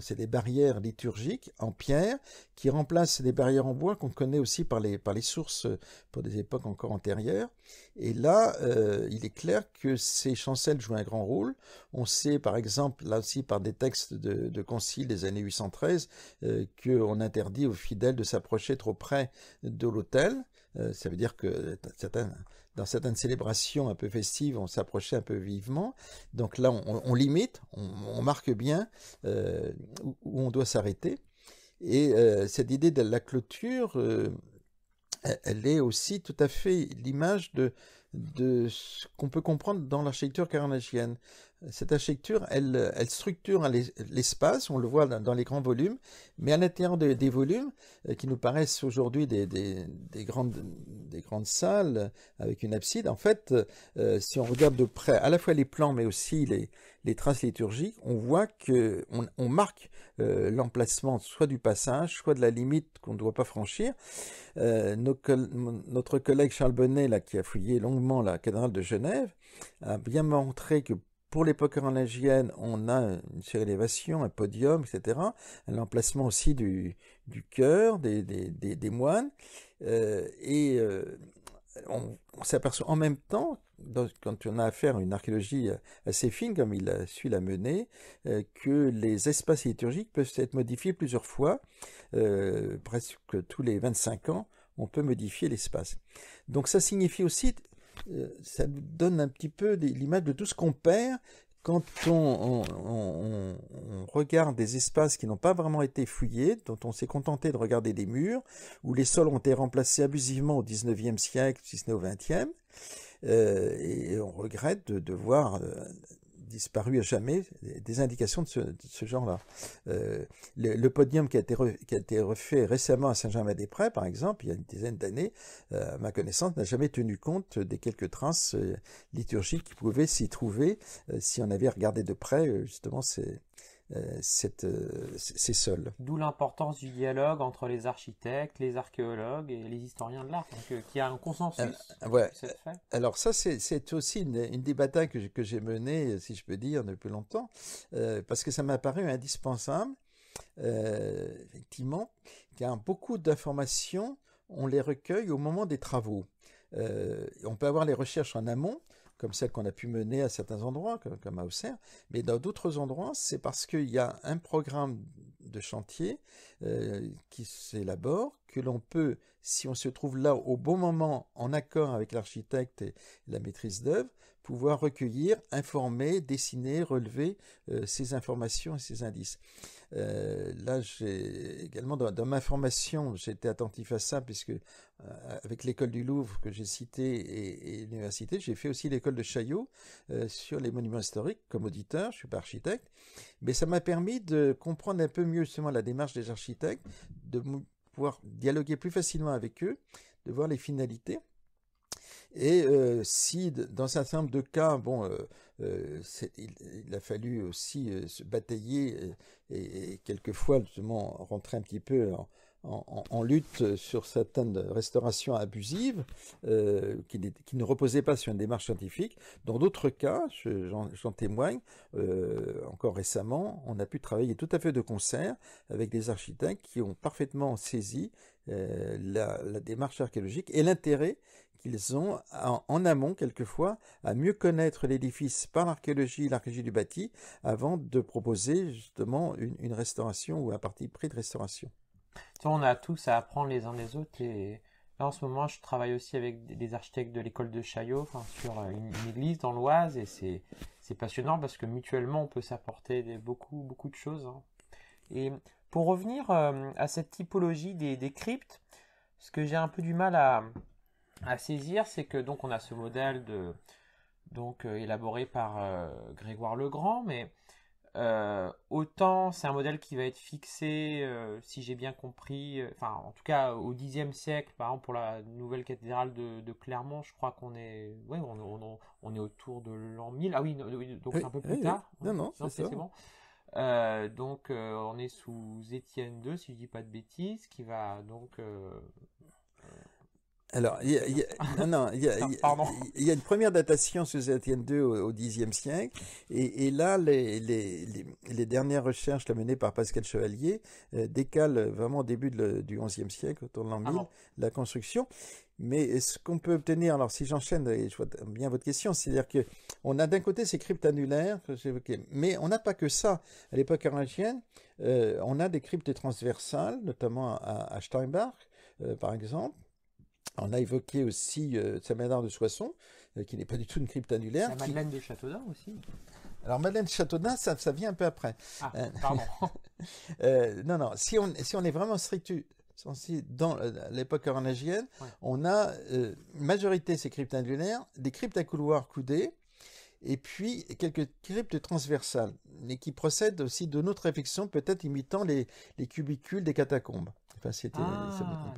c'est des barrières liturgiques en pierre qui remplacent des barrières en bois qu'on connaît aussi par les, par les sources euh, pour des époques encore antérieures. Et là, euh, il est clair que ces chancelles jouent un grand rôle. On sait par exemple, là aussi par des textes de, de concile des années 813, euh, que qu'on interdit aux fidèles de s'approcher trop près de l'autel ça veut dire que certains dans certaines célébrations un peu festives, on s'approchait un peu vivement. Donc là, on, limite, on, marque bien euh, où, on doit s'arrêter. Et euh, cette idée de la clôture, euh, elle est aussi tout à fait l'image de, de ce qu'on peut comprendre dans l'architecture carolingienne. Cette architecture, elle, elle structure l'espace, on le voit dans, les grands volumes, mais à l'intérieur des volumes, euh, qui nous paraissent aujourd'hui des, grandes, des, grandes, salles avec une abside, en fait, euh, si on regarde de près à la fois les plans, mais aussi les, les traces liturgiques, on voit que on, marque euh, l'emplacement soit du passage, soit de la limite qu'on ne doit pas franchir. notre collègue Charles Bonnet, là, qui a fouillé longuement la cathédrale de Genève, a bien montré que pour l'époque carolingienne, on a une surélévation, un podium, etc. L'emplacement aussi du, du chœur des, des, moines. Euh, et euh, on, s'aperçoit en même temps, quand on a affaire à une archéologie euh, assez fine, comme il a su la mener, que les espaces liturgiques peuvent être modifiés plusieurs fois, presque tous les 25 ans, on peut modifier l'espace. Donc ça signifie aussi euh, ça nous donne un petit peu l'image de tout ce qu'on perd quand on, on, regarde des espaces qui n'ont pas vraiment été fouillés, dont on s'est contenté de regarder des murs, où les sols ont été remplacés abusivement au 19e siècle, si ce n'est au 20e, euh, et on regrette de voir... Euh, disparu à jamais, des indications de ce, genre-là. Euh, le, podium qui a, été qui a été refait récemment à Saint-Germain-des-Prés, par exemple, il y a une dizaine d'années, euh, à ma connaissance, n'a jamais tenu compte des quelques traces euh, liturgiques qui pouvaient s'y trouver si on avait regardé de près justement ces, euh, euh, ces sols. D'où l'importance du dialogue entre les architectes, les archéologues et les historiens de l'art, euh, qui a un consensus. Alors ça, c'est aussi une, des batailles que, j'ai menée, si je peux dire, depuis longtemps, parce que ça m'a paru indispensable. effectivement, car beaucoup d'informations, on les recueille au moment des travaux. on peut avoir les recherches en amont, comme celle qu'on a pu mener à certains endroits, comme, à Auxerre, mais dans d'autres endroits, c'est parce qu'il y a un programme de chantier euh, qui s'élabore, que l'on peut, si on se trouve là au bon moment, en accord avec l'architecte et la maîtrise d'œuvre, pouvoir recueillir, informer, dessiner, relever euh, ces informations et ces indices. Euh, là, j'ai également dans, dans, ma formation, j'étais attentif à ça puisque euh, avec l'école du Louvre que j'ai citée et, l'université, j'ai fait aussi l'école de Chaillot sur les monuments historiques comme auditeur. Je suis pas architecte, mais ça m'a permis de comprendre un peu mieux justement la démarche des architectes, de dialoguer plus facilement avec eux, de voir les finalités. Et euh, si dans un certain nombre de cas, bon, euh, euh, il, a fallu aussi se batailler et, et, quelquefois justement rentrer un petit peu en, en, lutte sur certaines restaurations abusives euh, qui, ne reposaient pas sur une démarche scientifique. Dans d'autres cas, j'en témoigne, euh, encore récemment, on a pu travailler tout à fait de concert avec des architectes qui ont parfaitement saisi euh, la, démarche archéologique et l'intérêt qu'ils ont en, amont quelquefois à mieux connaître l'édifice par l'archéologie, l'archéologie du bâti, avant de proposer justement une, une restauration ou un parti pris de restauration on a tous à apprendre les uns les autres. Et là, en ce moment, je travaille aussi avec des architectes de l'école de Chaillot sur euh, une, église dans l'Oise. Et c'est, passionnant parce que mutuellement, on peut s'apporter beaucoup, beaucoup de choses. Hein. Et pour revenir euh, à cette typologie des, cryptes, ce que j'ai un peu du mal à, saisir, c'est que donc on a ce modèle de donc euh, élaboré par Grégoire Legrand, mais euh, autant c'est un modèle qui va être fixé, euh, si j'ai bien compris, euh, enfin en tout cas au 10e siècle, par exemple pour la nouvelle cathédrale de, Clermont, je crois qu'on est, on, est autour de l'an 1000. Ah oui, donc un peu plus tard. Non, non, c'est bon. donc on est sous Étienne II, si je dis pas de bêtises, qui va donc alors, il y a, il y, une première datation sous Étienne II au, Xe siècle, et, là, les, dernières recherches menées par Pascal Chevalier euh, décalent vraiment au début du XIe siècle, autour de l'an 1000, ah la construction. Mais ce qu'on peut obtenir, alors si j'enchaîne, je vois bien votre question, c'est-à-dire que on a d'un côté ces cryptes annulaires que j'évoquais, mais on n'a pas que ça. À l'époque carolingienne, euh, on a des cryptes transversales, notamment à, Steinbach, euh, par exemple, on a évoqué aussi euh, sa de Soissons, euh, qui n'est pas du tout une crypte annulaire. La Madeleine de Châteaudun aussi. Alors Madeleine de Châteaudun, ça, ça vient un peu après. Ah, pardon. Euh, non, non, si on, si on est vraiment strict, dans l'époque coronagienne, on a majorité ces cryptes annulaires, des cryptes à couloirs coudés, et puis quelques cryptes transversales, mais qui procèdent aussi de notre réflexion, peut-être imitant les, les cubicules des catacombes c'était des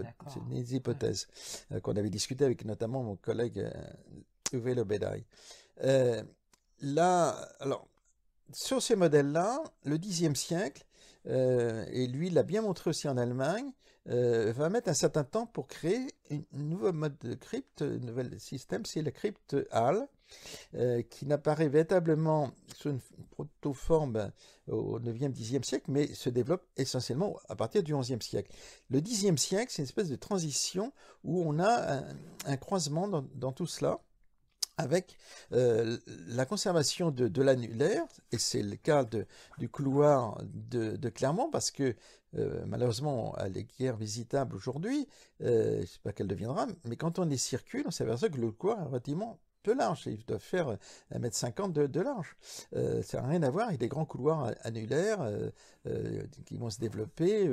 ah, hypothèses euh, qu'on avait discuté avec notamment mon collègue euh, Uwe Le euh, là, alors, sur ces modèles-là, le Xe siècle, et lui l'a bien montré aussi en Allemagne, va mettre un certain temps pour créer un nouveau mode de crypte, un nouvel système, c'est la crypte Hall. Euh, qui n'apparaît véritablement sous une protoforme au 9e, 10e siècle, mais se développe essentiellement à partir du 11e siècle. Le 10e siècle, c'est une espèce de transition où on a un, croisement dans, tout cela avec euh, la conservation de, l'annulaire, et c'est le cas de, du couloir de, Clermont, parce que euh, malheureusement, elle est guère visitable aujourd'hui, je ne sais pas qu'elle deviendra, mais quand on y circule, on s'aperçoit que le couloir est relativement de large, ils doivent faire 1m50 euh, de, large. Euh, ça n'a rien à voir avec des grands couloirs annulaires euh, euh, qui vont se développer,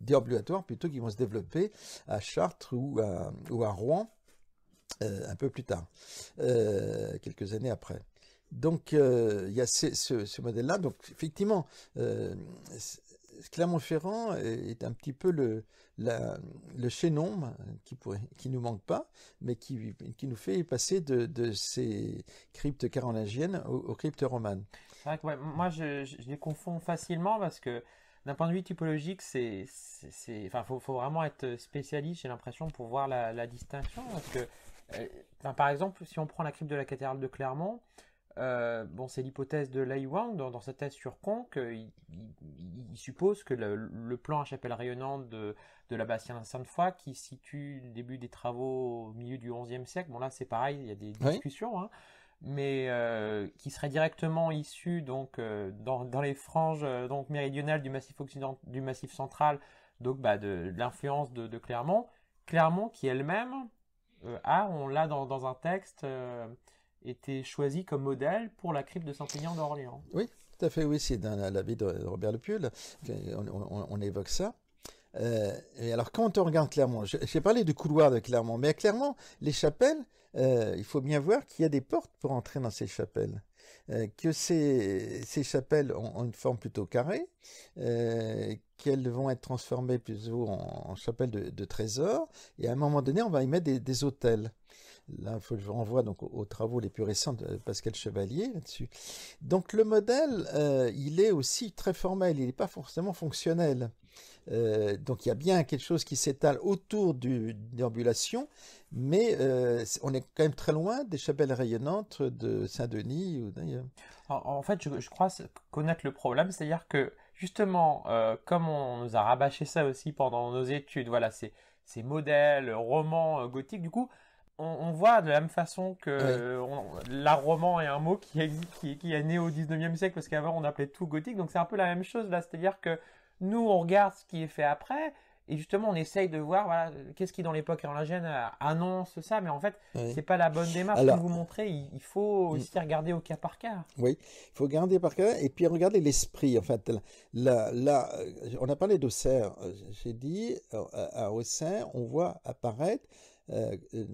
déambulatoires plutôt, qui vont se développer à Chartres ou à, ou à Rouen un peu plus tard, quelques années après. Donc il y a ce, ce modèle-là. Donc effectivement, Clermont-Ferrand est un petit peu le, la, le hein, qui, pourrait, nous manque pas, mais qui, nous fait passer de, ces cryptes carolingiennes aux, cryptes romanes. Vrai moi, je, les confonds facilement parce que d'un point de vue typologique, c'est, c'est, enfin, faut, vraiment être spécialiste, j'ai l'impression, pour voir la, distinction, que, euh, par exemple, si on prend la crypte de la cathédrale de Clermont, euh, bon, c'est l'hypothèse de Lai Wang dans, sa thèse sur Conque. Euh, il, suppose que le, plan à chapelle rayonnante de, de Sainte-Foy, qui situe le début des travaux au milieu du XIe siècle, bon là c'est pareil, il y a des discussions, hein, mais euh, qui serait directement issu donc dans, les franges donc méridionales du massif occident, du massif central, donc bah, de, l'influence de, Clermont, Clermont qui elle-même a, on l'a dans, dans, un texte était choisi comme modèle pour la crypte de Saint-Aignan d'Orléans. Oui, tout à fait, oui, c'est dans la, vie de Robert le on, on, évoque ça. Euh, et alors quand on regarde Clermont, j'ai parlé du couloir de Clermont, mais clairement, Clermont, les chapelles, euh, il faut bien voir qu'il y a des portes pour entrer dans ces chapelles. Euh, que ces, chapelles ont, une forme plutôt carrée, qu'elles vont être transformées ou en, en chapelles de, de trésors, et à un moment donné, on va y mettre des, des autels. Là, il faut que je renvoie donc aux travaux les plus récents de Pascal Chevalier là-dessus. Donc le modèle, euh, il est aussi très formel, il n'est pas forcément fonctionnel. Euh, donc il y a bien quelque chose qui s'étale autour du l'ambulation mais euh, on est quand même très loin des chapelles rayonnantes de Saint-Denis ou d'ailleurs. En, fait, je, crois connaître le problème, c'est-à-dire que justement, comme on nous a rabâché ça aussi pendant nos études, voilà, ces modèles, romans gothiques, du coup, on, voit de la même façon que la l'art roman est un mot qui, existe, qui, est né au 19e siècle, parce qu'avant on appelait tout gothique, donc c'est un peu la même chose là, c'est-à-dire que nous on regarde ce qui est fait après, et justement on essaye de voir voilà qu'est-ce qui dans l'époque carolingienne euh, annonce ça mais en fait ce c'est pas la bonne démarche Alors, vous montrer, il, faut hmm. aussi regarder au cas par cas oui il faut regarder par cas et puis regarder l'esprit en fait là, on a parlé d'Auxerre j'ai dit euh, à Auxerre on voit apparaître euh, euh,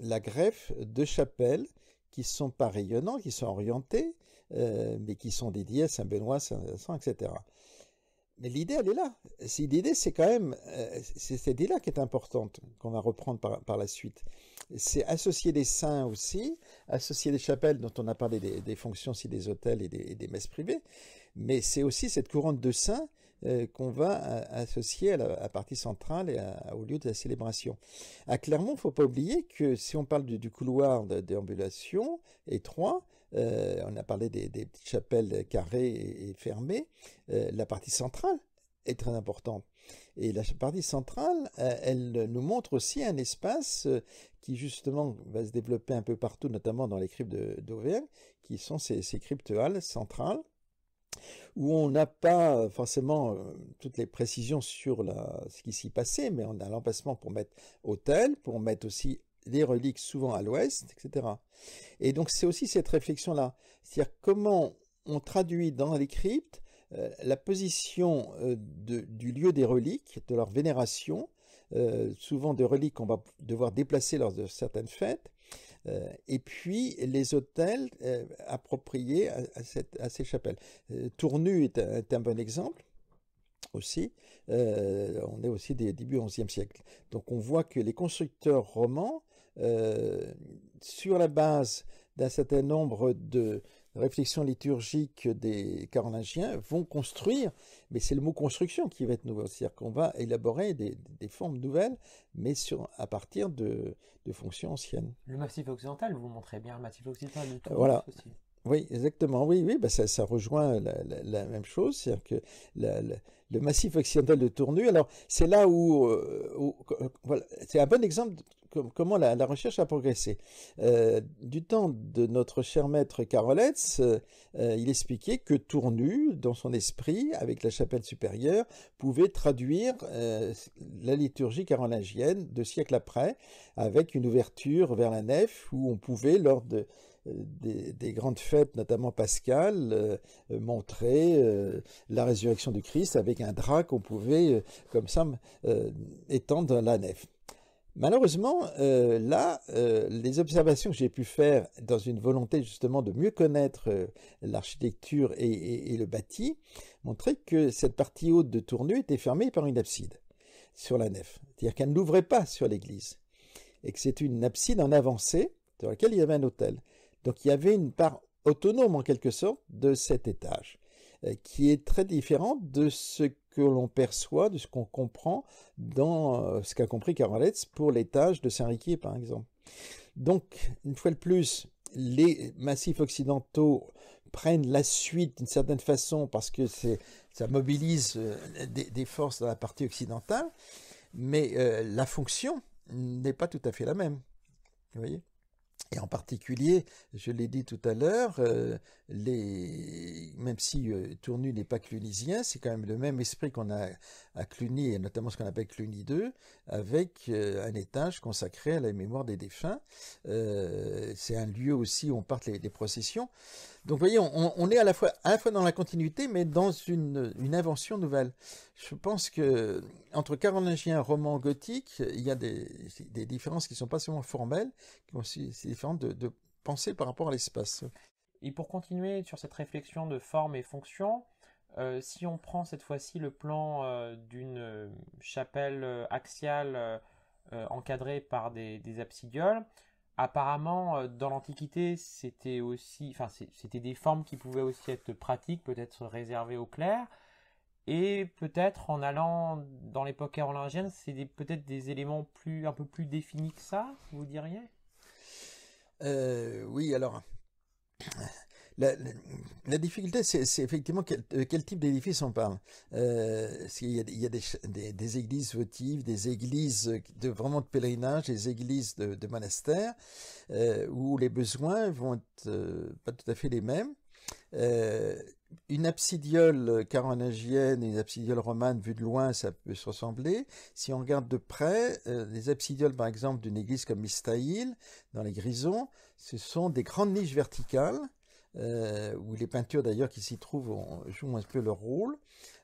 la greffe de chapelles qui sont pas rayonnantes, qui sont orientées, euh, mais qui sont dédiées à Saint-Benoît, Saint-Vincent, etc. Mais l'idée, elle est là. L'idée, c'est quand même, c'est cette idée-là qui est importante, qu'on va reprendre par, la suite. C'est associer des saints aussi, associer des chapelles dont on a parlé des, fonctions, si des hôtels et des, messes privées, mais c'est aussi cette couronne de saints euh, qu'on va euh, associer à la, partie centrale et au lieu de la célébration. À Clermont, faut pas oublier que si on parle du, couloir de déambulation étroit, euh, on a parlé des, petites chapelles carrées et, fermées, la partie centrale est très importante. Et la partie centrale, elle nous montre aussi un espace qui justement va se développer un peu partout, notamment dans les cryptes d'Auvergne, qui sont ces, ces cryptes halles centrales, où on n'a pas euh, forcément euh, toutes les précisions sur ce qui s'y passait, mais on a l'emplacement pour mettre hôtel, pour mettre aussi les reliques souvent à l'ouest, etc. Et donc c'est aussi cette réflexion-là, c'est-à-dire comment on traduit dans les cryptes euh, la position du lieu des reliques, de leur vénération, souvent des reliques qu'on va devoir déplacer lors de certaines fêtes, euh, et puis les hôtels euh, appropriés à, cette, à, ces chapelles. Euh, Tournu est un, bon exemple aussi. on est aussi des débuts XIe siècle. Donc on voit que les constructeurs romans, sur la base d'un certain nombre de, réflexions liturgique des carolingiens vont construire, mais c'est le mot construction qui va être nouveau, c'est-à-dire qu'on va élaborer des, formes nouvelles, mais sur, à partir de, fonctions anciennes. Le massif occidental, vous montrez bien le massif occidental Voilà. Aussi. Oui, exactement. Oui, oui, bah ça, rejoint la, même chose, c'est-à-dire que le massif occidental de Tournu. Alors, c'est là où, euh, euh, c'est un bon exemple comment la, recherche a progressé. Euh, du temps de notre cher maître Karolets, euh, euh, il expliquait que Tournu, dans son esprit, avec la chapelle supérieure, pouvait traduire la liturgie carolingienne deux siècles après, avec une ouverture vers la nef où on pouvait, lors des, grandes fêtes, notamment Pascal, montrer la résurrection du Christ avec un drap qu'on pouvait comme ça étendre dans la nef. Malheureusement, euh, là, euh, les observations que j'ai pu faire dans une volonté justement de mieux connaître euh, l'architecture et, le bâti montraient que cette partie haute de tournu était fermée par une abside sur la nef, c'est-à-dire qu'elle l'ouvrait pas sur l'église, et que c'est une abside en avancée dans laquelle il y avait un hôtel. Donc il y avait une part autonome en quelque sorte de cet étage, qui est très différente de ce que l'on perçoit, de ce qu'on comprend dans euh, ce qu'a compris Carvalhets pour l'étage de Saint-Riquier, par exemple. Donc, une fois de plus, les massifs occidentaux prennent la suite d'une certaine façon parce que ça mobilise euh, des, forces dans la partie occidentale, mais euh, la fonction n'est pas tout à fait la même. Vous voyez et en particulier, je l'ai dit tout à l'heure, euh, même si euh, Tournu n'est pas clunisien, c'est quand même le même esprit qu'on a à Cluny, et notamment ce qu'on appelle Cluny II, avec euh, un étage consacré à la mémoire des défunts. c'est un lieu aussi où on part les processions. Donc, vous voyez, on, est à la, fois, à fois dans la continuité, mais dans une, invention nouvelle. Je pense que entre et roman gothique, il y a des, différences qui ne sont pas seulement formelles, qui aussi différentes de, de pensée par rapport à l'espace. Et pour continuer sur cette réflexion de forme et fonction, euh, si on prend cette fois-ci le plan euh, d'une euh, chapelle axiale encadrée par des, des absidioles, Apparemment, euh, dans l'Antiquité, c'était aussi, enfin, c'était des formes qui pouvaient aussi être pratiques, peut-être réservées aux clercs. Et peut-être en allant dans l'époque carolingienne, c'est peut-être des éléments plus, un peu plus définis que ça, vous diriez euh, Oui, alors, la, difficulté, c'est effectivement quel, euh, quel type d'édifice on parle. Euh, il y a, des, églises votives, des églises de vraiment de pèlerinage, des églises de, monastères, euh, où les besoins vont être pas tout à fait les mêmes. une absidiole carolingienne et une absidiole romane, vue de loin, ça peut se ressembler. Si on regarde de près, les absidioles, par exemple, d'une église comme mystail dans les Grisons, ce sont des grandes niches verticales euh, où les peintures d'ailleurs qui s'y trouvent jouent un peu leur rôle,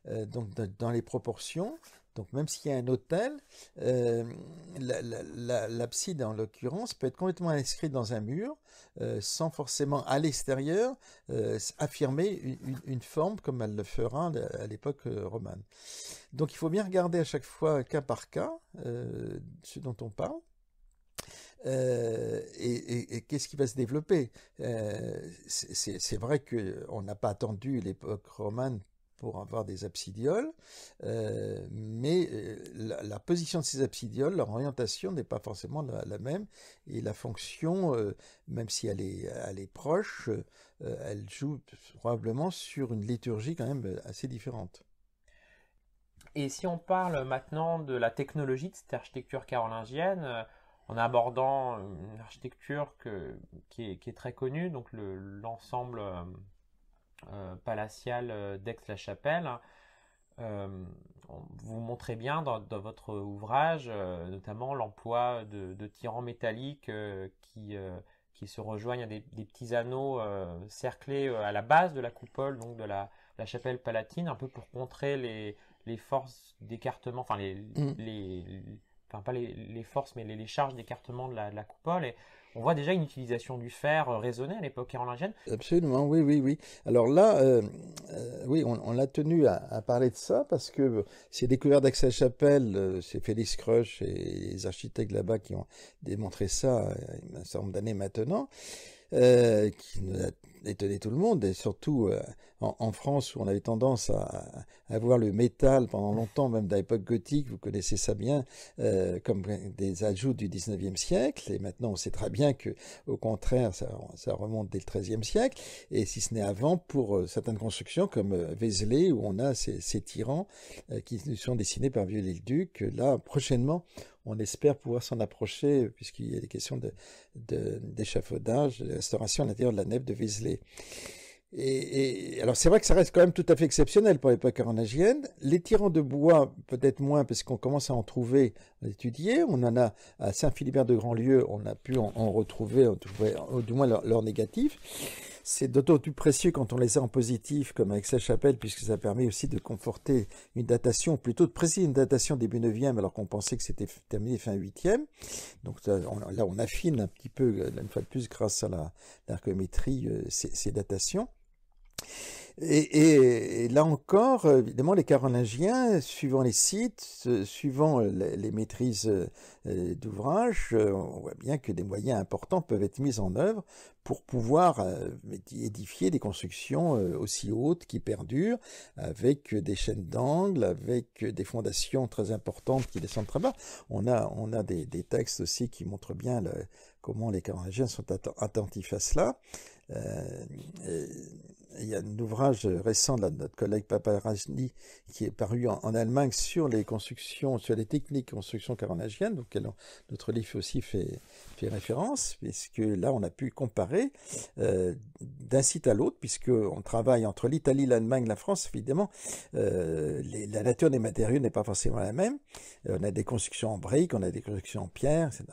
euh, donc dans, les proportions. Donc même s'il y a un hôtel, euh, l'abside en l'occurrence peut être complètement inscrite dans un mur, sans forcément à l'extérieur affirmer une, une, forme comme elle le fera à l'époque romane. Donc il faut bien regarder à chaque fois cas par cas ce dont on parle. Euh, et, qu'est-ce qui va se développer euh, C'est vrai qu'on euh, n'a pas attendu l'époque romane pour avoir des absidioles, mais la, position de ces absidioles, leur orientation n'est pas forcément la, même, et la fonction, même si elle est, proche, elle joue probablement sur une liturgie quand même assez différente. Et si on parle maintenant de la technologie de cette architecture carolingienne, en abordant euh, une architecture qui, est, très connue, donc l'ensemble euh, euh, palatial d'Aix-la-Chapelle. vous montrez bien dans, votre ouvrage, notamment l'emploi de, tyrans tirants métalliques qui, se rejoignent à des, petits anneaux cerclés à la base de la coupole, donc de la, chapelle palatine, un peu pour contrer les, forces d'écartement, enfin les mm enfin pas les, forces, mais les, charges d'écartement de la, coupole. Et on voit déjà une utilisation du fer euh, raisonnée à l'époque carolingienne. Absolument, oui, oui, oui. Alors là, euh, euh, oui, on, l'a tenu à, parler de ça parce que ces découvertes d'Aix-la-Chapelle, c'est Félix Crush et les architectes là-bas qui ont démontré ça il y a un certain nombre d'années maintenant. qui nous a étonné tout le monde, et surtout en, France où on avait tendance à, avoir le métal pendant longtemps, même dans l'époque gothique, vous connaissez ça bien, euh, comme des ajouts du 19e siècle. Et maintenant, on sait très bien que, au contraire, ça, remonte dès le 13e siècle. Et si ce n'est avant, pour euh, certaines constructions comme euh, Vézelay, où on a ces, ces tyrans euh, qui sont dessinés par Vieux le duc là, prochainement, on espère pouvoir s'en approcher, puisqu'il y a des questions d'échafaudage, de, à l'intérieur de la nef de Vézelay. Et, alors c'est vrai que ça reste quand même tout à fait exceptionnel pour l'époque carolingienne. Les tyrans de bois, peut-être moins, parce qu'on commence à en trouver, à étudier. On en a à Saint-Philibert de Grandlieu, on a pu en, retrouver, trouver, du moins leur, leur négatif. C'est d'autant plus précieux quand on les a en positif, comme avec sa chapelle, puisque ça permet aussi de conforter une datation, plutôt de préciser une datation début 9e, alors qu'on pensait que c'était terminé fin 8e. Donc là on, affine un petit peu, une fois de plus, grâce à l'archéométrie, euh, ces datations. Et, là encore, évidemment, les Carolingiens, suivant les sites, suivant euh, les, maîtrises euh, euh, d'ouvrages, on voit bien que des moyens importants peuvent être mis en œuvre pour pouvoir édifier des constructions aussi hautes qui perdurent, avec des chaînes d'angle, avec des fondations très importantes qui descendent très bas. On a, des, textes aussi qui montrent bien comment les Carolingiens sont attentifs à cela. Euh, euh, il y a un ouvrage récent de notre collègue Papa rasni qui est paru en, Allemagne sur les constructions, sur les techniques de construction carolingienne, donc notre livre aussi fait, référence, puisque là on a pu comparer euh, d'un site à l'autre, puisqu'on travaille entre l'Italie, l'Allemagne, la France, évidemment, la nature des matériaux n'est pas forcément la même. On a des constructions en briques, on a des constructions en pierre, etc.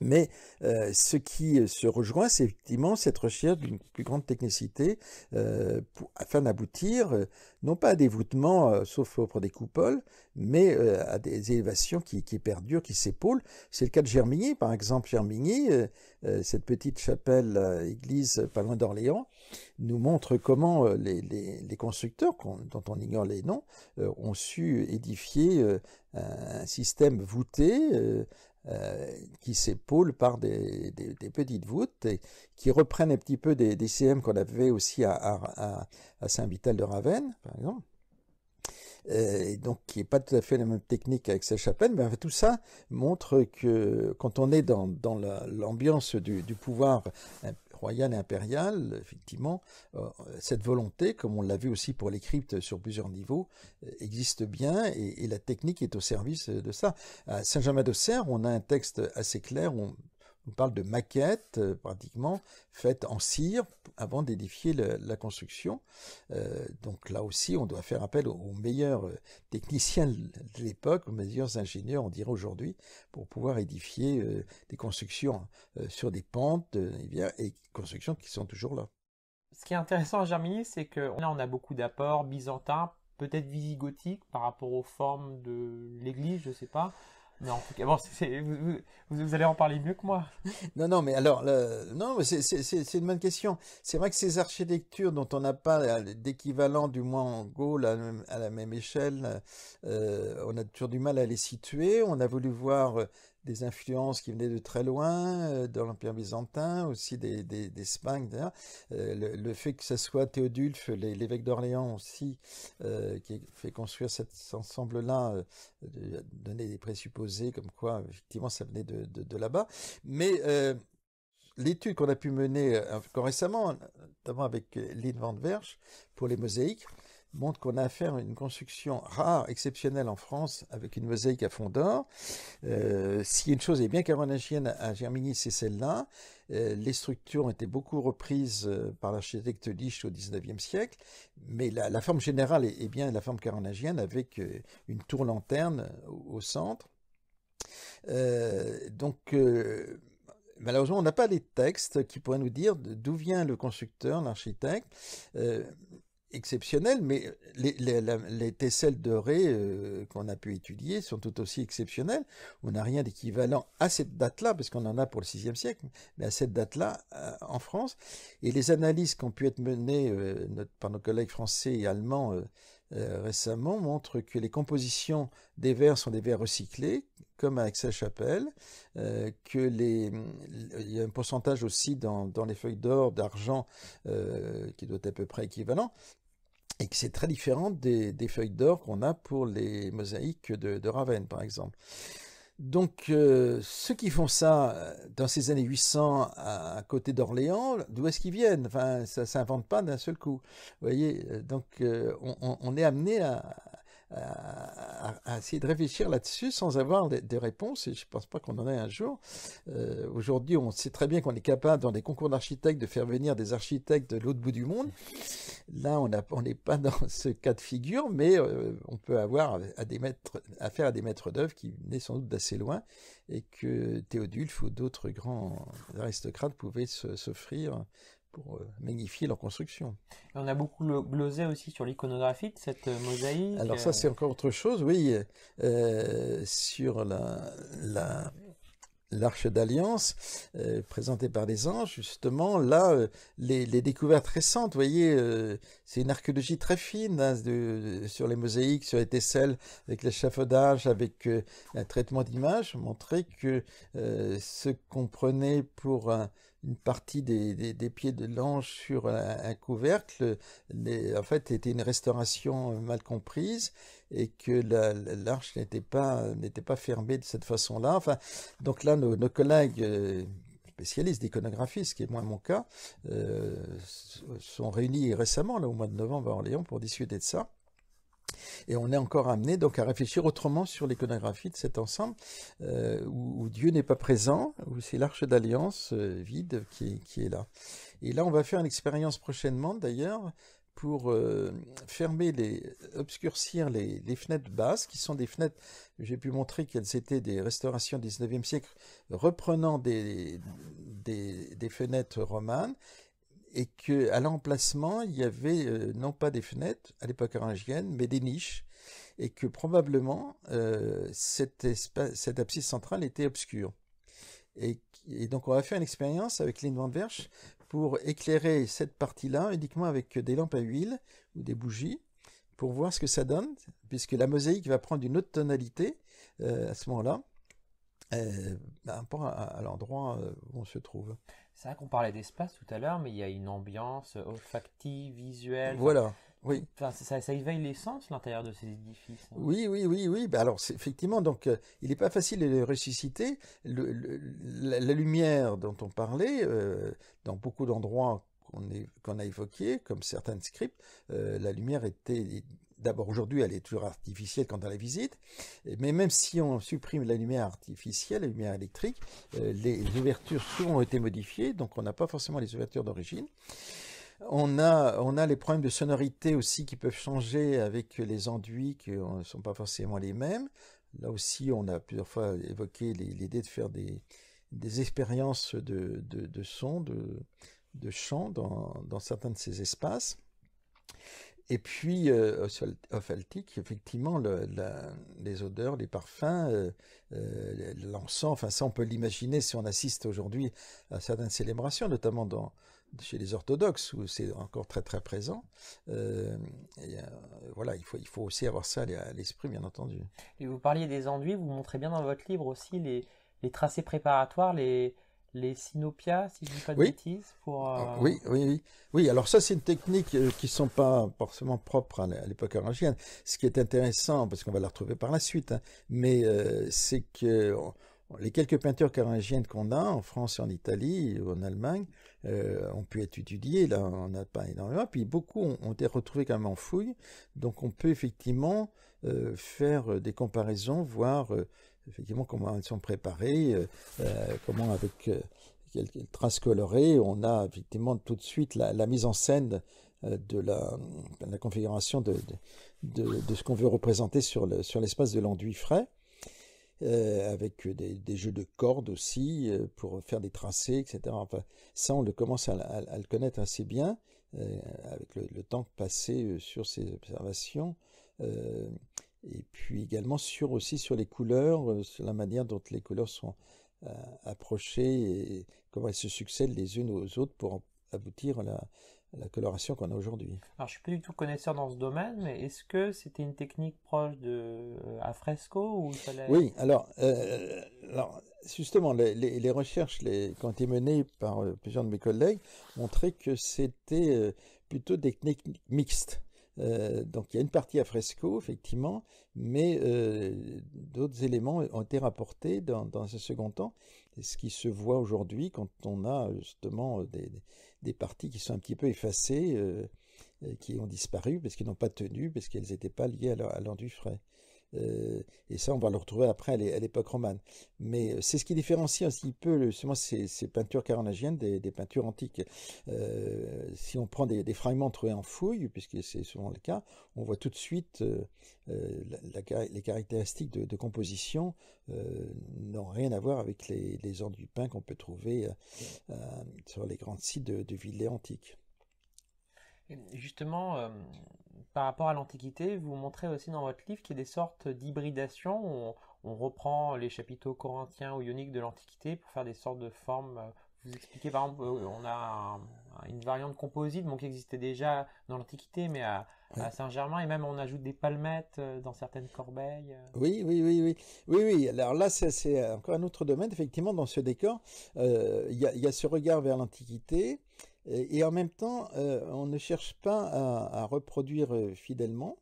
Mais euh, ce qui euh, se rejoint, c'est effectivement cette recherche d'une plus grande technicité euh, afin d'aboutir, non pas à des voûtements, sauf auprès des coupoles, mais à des élévations qui, perdurent, qui s'épaulent. C'est le cas de Germigny, par exemple. Germigny, cette petite chapelle, église pas loin d'Orléans, nous montre comment les, constructeurs, dont on ignore les noms, ont su édifier un système voûté euh, qui s'épaule par des, petites voûtes et qui reprennent un petit peu des, CM qu'on avait aussi à, à, Saint-Vital de Ravenne, par exemple. Euh, et donc qui n'est pas tout à fait la même technique avec sa chapelle, mais tout ça montre que quand on est dans, l'ambiance du, pouvoir un royal et impériale, effectivement, euh, cette volonté, comme on l'a vu aussi pour les cryptes sur plusieurs niveaux, euh, existe bien et, la technique est au service de ça. À Saint-Germain-de-Serre, on a un texte assez clair, on, on parle de maquettes euh, pratiquement faites en cire avant d'édifier la construction. Euh, donc là aussi, on doit faire appel aux, meilleurs euh, techniciens de l'époque, aux meilleurs ingénieurs, on dirait aujourd'hui, pour pouvoir édifier des constructions sur des pentes eh et, constructions qui sont toujours là. Ce qui est intéressant à Germigny, c'est que là, on a beaucoup d'apports byzantins, peut-être visigothiques par rapport aux formes de l'église, je ne sais pas. Non, en tout vous, allez en parler mieux que moi. Non, non, mais alors, non, c'est une bonne question. C'est vrai que ces architectures dont on n'a pas euh, d'équivalent, du moins en Gaulle, à, la même échelle, euh, on a toujours du mal à les situer. On a voulu voir euh, des influences qui venaient de très loin, euh, dans l'Empire byzantin, aussi des, des, des euh, le, fait que ce soit Théodulphe, l'évêque d'Orléans aussi, euh, qui qui fait construire cet ensemble-là, a donner des présupposés comme quoi, effectivement, ça venait de, de, là-bas. Mais l'étude qu'on a pu mener récemment, notamment avec Lynn Van Verge, pour les mosaïques, montre qu'on a affaire à une construction rare, exceptionnelle en France, avec une mosaïque à fond d'or. si euh, une chose est bien carolingienne à Germigny, c'est celle-là. Euh, les structures ont été beaucoup reprises euh, par l'architecte Licht au XIXe siècle, mais la, forme générale est, bien la forme carolingienne avec une tour-lanterne au, centre. donc malheureusement, on n'a pas les textes qui pourraient nous dire d'où vient le constructeur, l'architecte exceptionnelles, mais les, tesselles dorées euh, qu'on a pu étudier sont tout aussi exceptionnelles. On n'a rien d'équivalent à cette date-là, parce qu'on en a pour le VIe siècle, mais à cette date-là euh, en France. Et les analyses qui ont pu être menées euh, par nos collègues français et allemands récemment montrent que les compositions des vers sont des vers recyclés, comme à Aix-la-Chapelle, que les, il y a un pourcentage aussi dans, les feuilles d'or, d'argent, qui doit être à peu près équivalent, et que c'est très différent des, feuilles d'or qu'on a pour les mosaïques de, de Ravenne, par exemple. Donc, euh, ceux qui font ça euh, dans ces années 800 à, côté d'Orléans, d'où est-ce qu'ils viennent Enfin, ça s'invente pas d'un seul coup. Vous voyez, euh, donc on, est amené à, à, essayer de réfléchir là-dessus sans avoir de, réponses, réponse, et je ne pense pas qu'on en ait un jour. Euh, aujourd'hui, on sait très bien qu'on est capable, dans des concours d'architectes, de faire venir des architectes de l'autre bout du monde. Là, on n'est pas dans ce cas de figure, mais euh, on peut avoir à des maîtres, affaire à des maîtres d'œuvre qui venaient sans doute d'assez loin, et que Théodulf ou d'autres grands aristocrates pouvaient s'offrir euh, magnifier leur construction. on a beaucoup glosé aussi sur l'iconographie de cette euh, mosaïque. Alors ça, euh. c'est encore autre chose, oui. sur l'arche d'alliance présentée par des anges, justement, là, les, découvertes récentes, vous voyez, c'est une archéologie très fine hein, sur les mosaïques, sur les tesselles, avec l'échafaudage, avec un traitement d'image, montrer que ce qu'on prenait pour un, une partie des, pieds de l'ange sur un, couvercle, en fait, était une restauration euh, mal comprise et que l'arche n'était pas n'était pas fermée de cette façon-là. Enfin, donc là, nos, collègues euh, spécialistes d'iconographie, ce qui est moins mon cas, euh, sont réunis récemment, là, au mois de novembre à Orléans, pour discuter de ça. Et on est encore amené donc à réfléchir autrement sur l'iconographie de cet ensemble euh, où, Dieu n'est pas présent, où c'est l'arche d'alliance euh, vide qui est, là. Et là, on va faire une expérience prochainement d'ailleurs pour euh, fermer les, obscurcir les, fenêtres basses, qui sont des fenêtres, j'ai pu montrer qu'elles étaient des restaurations du 19e siècle, reprenant des, des fenêtres romanes, et que à l'emplacement il y avait euh, non pas des fenêtres à l'époque orangienne mais des niches et que probablement euh, cet cette abscisse centrale était obscure et, donc on va faire une expérience avec Lynn Van Verche pour éclairer cette partie-là uniquement avec des lampes à huile ou des bougies pour voir ce que ça donne puisque la mosaïque va prendre une autre tonalité euh, à ce moment-là par à l'endroit où on se trouve. C'est vrai qu'on parlait d'espace tout à l'heure, mais il y a une ambiance olfactive, visuelle. Voilà. Oui. ça, ça, éveille les l'intérieur de ces édifices. Hein. Oui, oui, oui, oui. Ben alors, effectivement, donc, euh, il n'est pas facile de les ressusciter. la, lumière dont on parlait, euh, dans beaucoup d'endroits qu'on a évoqués, comme certains scripts, euh, la lumière était d'abord aujourd'hui elle est toujours artificielle quand on la visite, mais même si on supprime la lumière artificielle, la lumière électrique, euh, les ouvertures souvent ont été modifiées, donc on n'a pas forcément les ouvertures d'origine. On a, on a les problèmes de sonorité aussi qui peuvent changer avec les enduits qui ne sont pas forcément les mêmes. Là aussi, on a plusieurs fois évoqué l'idée de faire des, expériences de, son, de, chant dans certains de ces espaces. Et puis, euh, au effectivement, les odeurs, les parfums, euh, euh, l'encens, enfin ça on peut l'imaginer si on assiste aujourd'hui à certaines célébrations, notamment dans, chez les orthodoxes, où c'est encore très très présent. Euh, voilà, il faut, il faut aussi avoir ça à l'esprit, bien entendu. Et vous parliez des enduits, vous montrez bien dans votre livre aussi les, les tracés préparatoires, les, les Sinopia, si je ne dis pas de bêtises. Pour, ah, euh, oui, oui, oui, oui. alors ça, c'est une technique euh, qui ne sont pas forcément propres à l'époque orangienne. Ce qui est intéressant, parce qu'on va la retrouver par la suite, hein, mais euh, c'est que les quelques peintures carolingiennes qu'on a en France, en Italie, en Allemagne, ont pu être étudiées. Là, on n'a pas énormément. Puis beaucoup ont, été retrouvés quand même en fouille. Donc, on peut effectivement faire des comparaisons, voir effectivement, comment elles sont préparées, euh, euh, comment avec euh, quelques traces colorées, on a effectivement tout de suite la, mise en scène de la, la configuration de, de, ce qu'on veut représenter sur l'espace le, sur de l'enduit frais. avec des, jeux de cordes aussi pour faire des tracés, etc. Enfin, ça, on le commence à, le connaître assez bien avec le, le, temps passé sur ces observations et puis également sur aussi sur les couleurs, euh, sur la manière dont les couleurs sont euh, approchées et comment elles se succèdent les unes aux autres pour aboutir à la, coloration qu'on a aujourd'hui. Alors je suis pas du tout connaisseur dans ce domaine, mais est-ce que c'était une technique proche de euh, fresco ou Oui, alors, justement les, recherches les, qui ont été menées par plusieurs de mes collègues montraient que c'était plutôt des techniques mixtes. Euh, donc il y a une partie à fresco, effectivement, mais euh, d'autres éléments ont été rapportés dans, un ce second temps, ce qui se voit aujourd'hui quand on a justement des, parties qui sont un petit peu effacées, euh, qui ont disparu parce qu'elles n'ont pas tenu, parce qu'elles n'étaient pas liées à l'enduit frais. Euh, et ça, on va le retrouver après à l'époque romane. Mais euh, c'est ce qui différencie un petit peu justement ces, ces peintures carolingiennes des, peintures antiques. Euh, si on prend des, fragments trouvés en fouille, puisque c'est souvent le cas, on voit tout de suite les caractéristiques de, composition n'ont rien à voir avec les, les ordres pain qu'on peut trouver sur les grands sites de, de villes antiques. Justement, par rapport à l'Antiquité, vous montrez aussi dans votre livre qu'il y a des sortes d'hybridations. On, on, reprend les chapiteaux corinthiens ou ioniques de l'Antiquité pour faire des sortes de formes. Vous expliquez par exemple, euh, on a une variante composite qui existait déjà dans l'Antiquité, mais à, Saint-Germain, et même on ajoute des palmettes euh, dans certaines corbeilles. Euh. Oui, oui, oui, oui. Oui, oui. Alors là, c'est encore un autre domaine. Effectivement, dans ce décor, il y, a, ce regard vers l'Antiquité. Et, en même temps, euh, on ne cherche pas à, reproduire euh, fidèlement,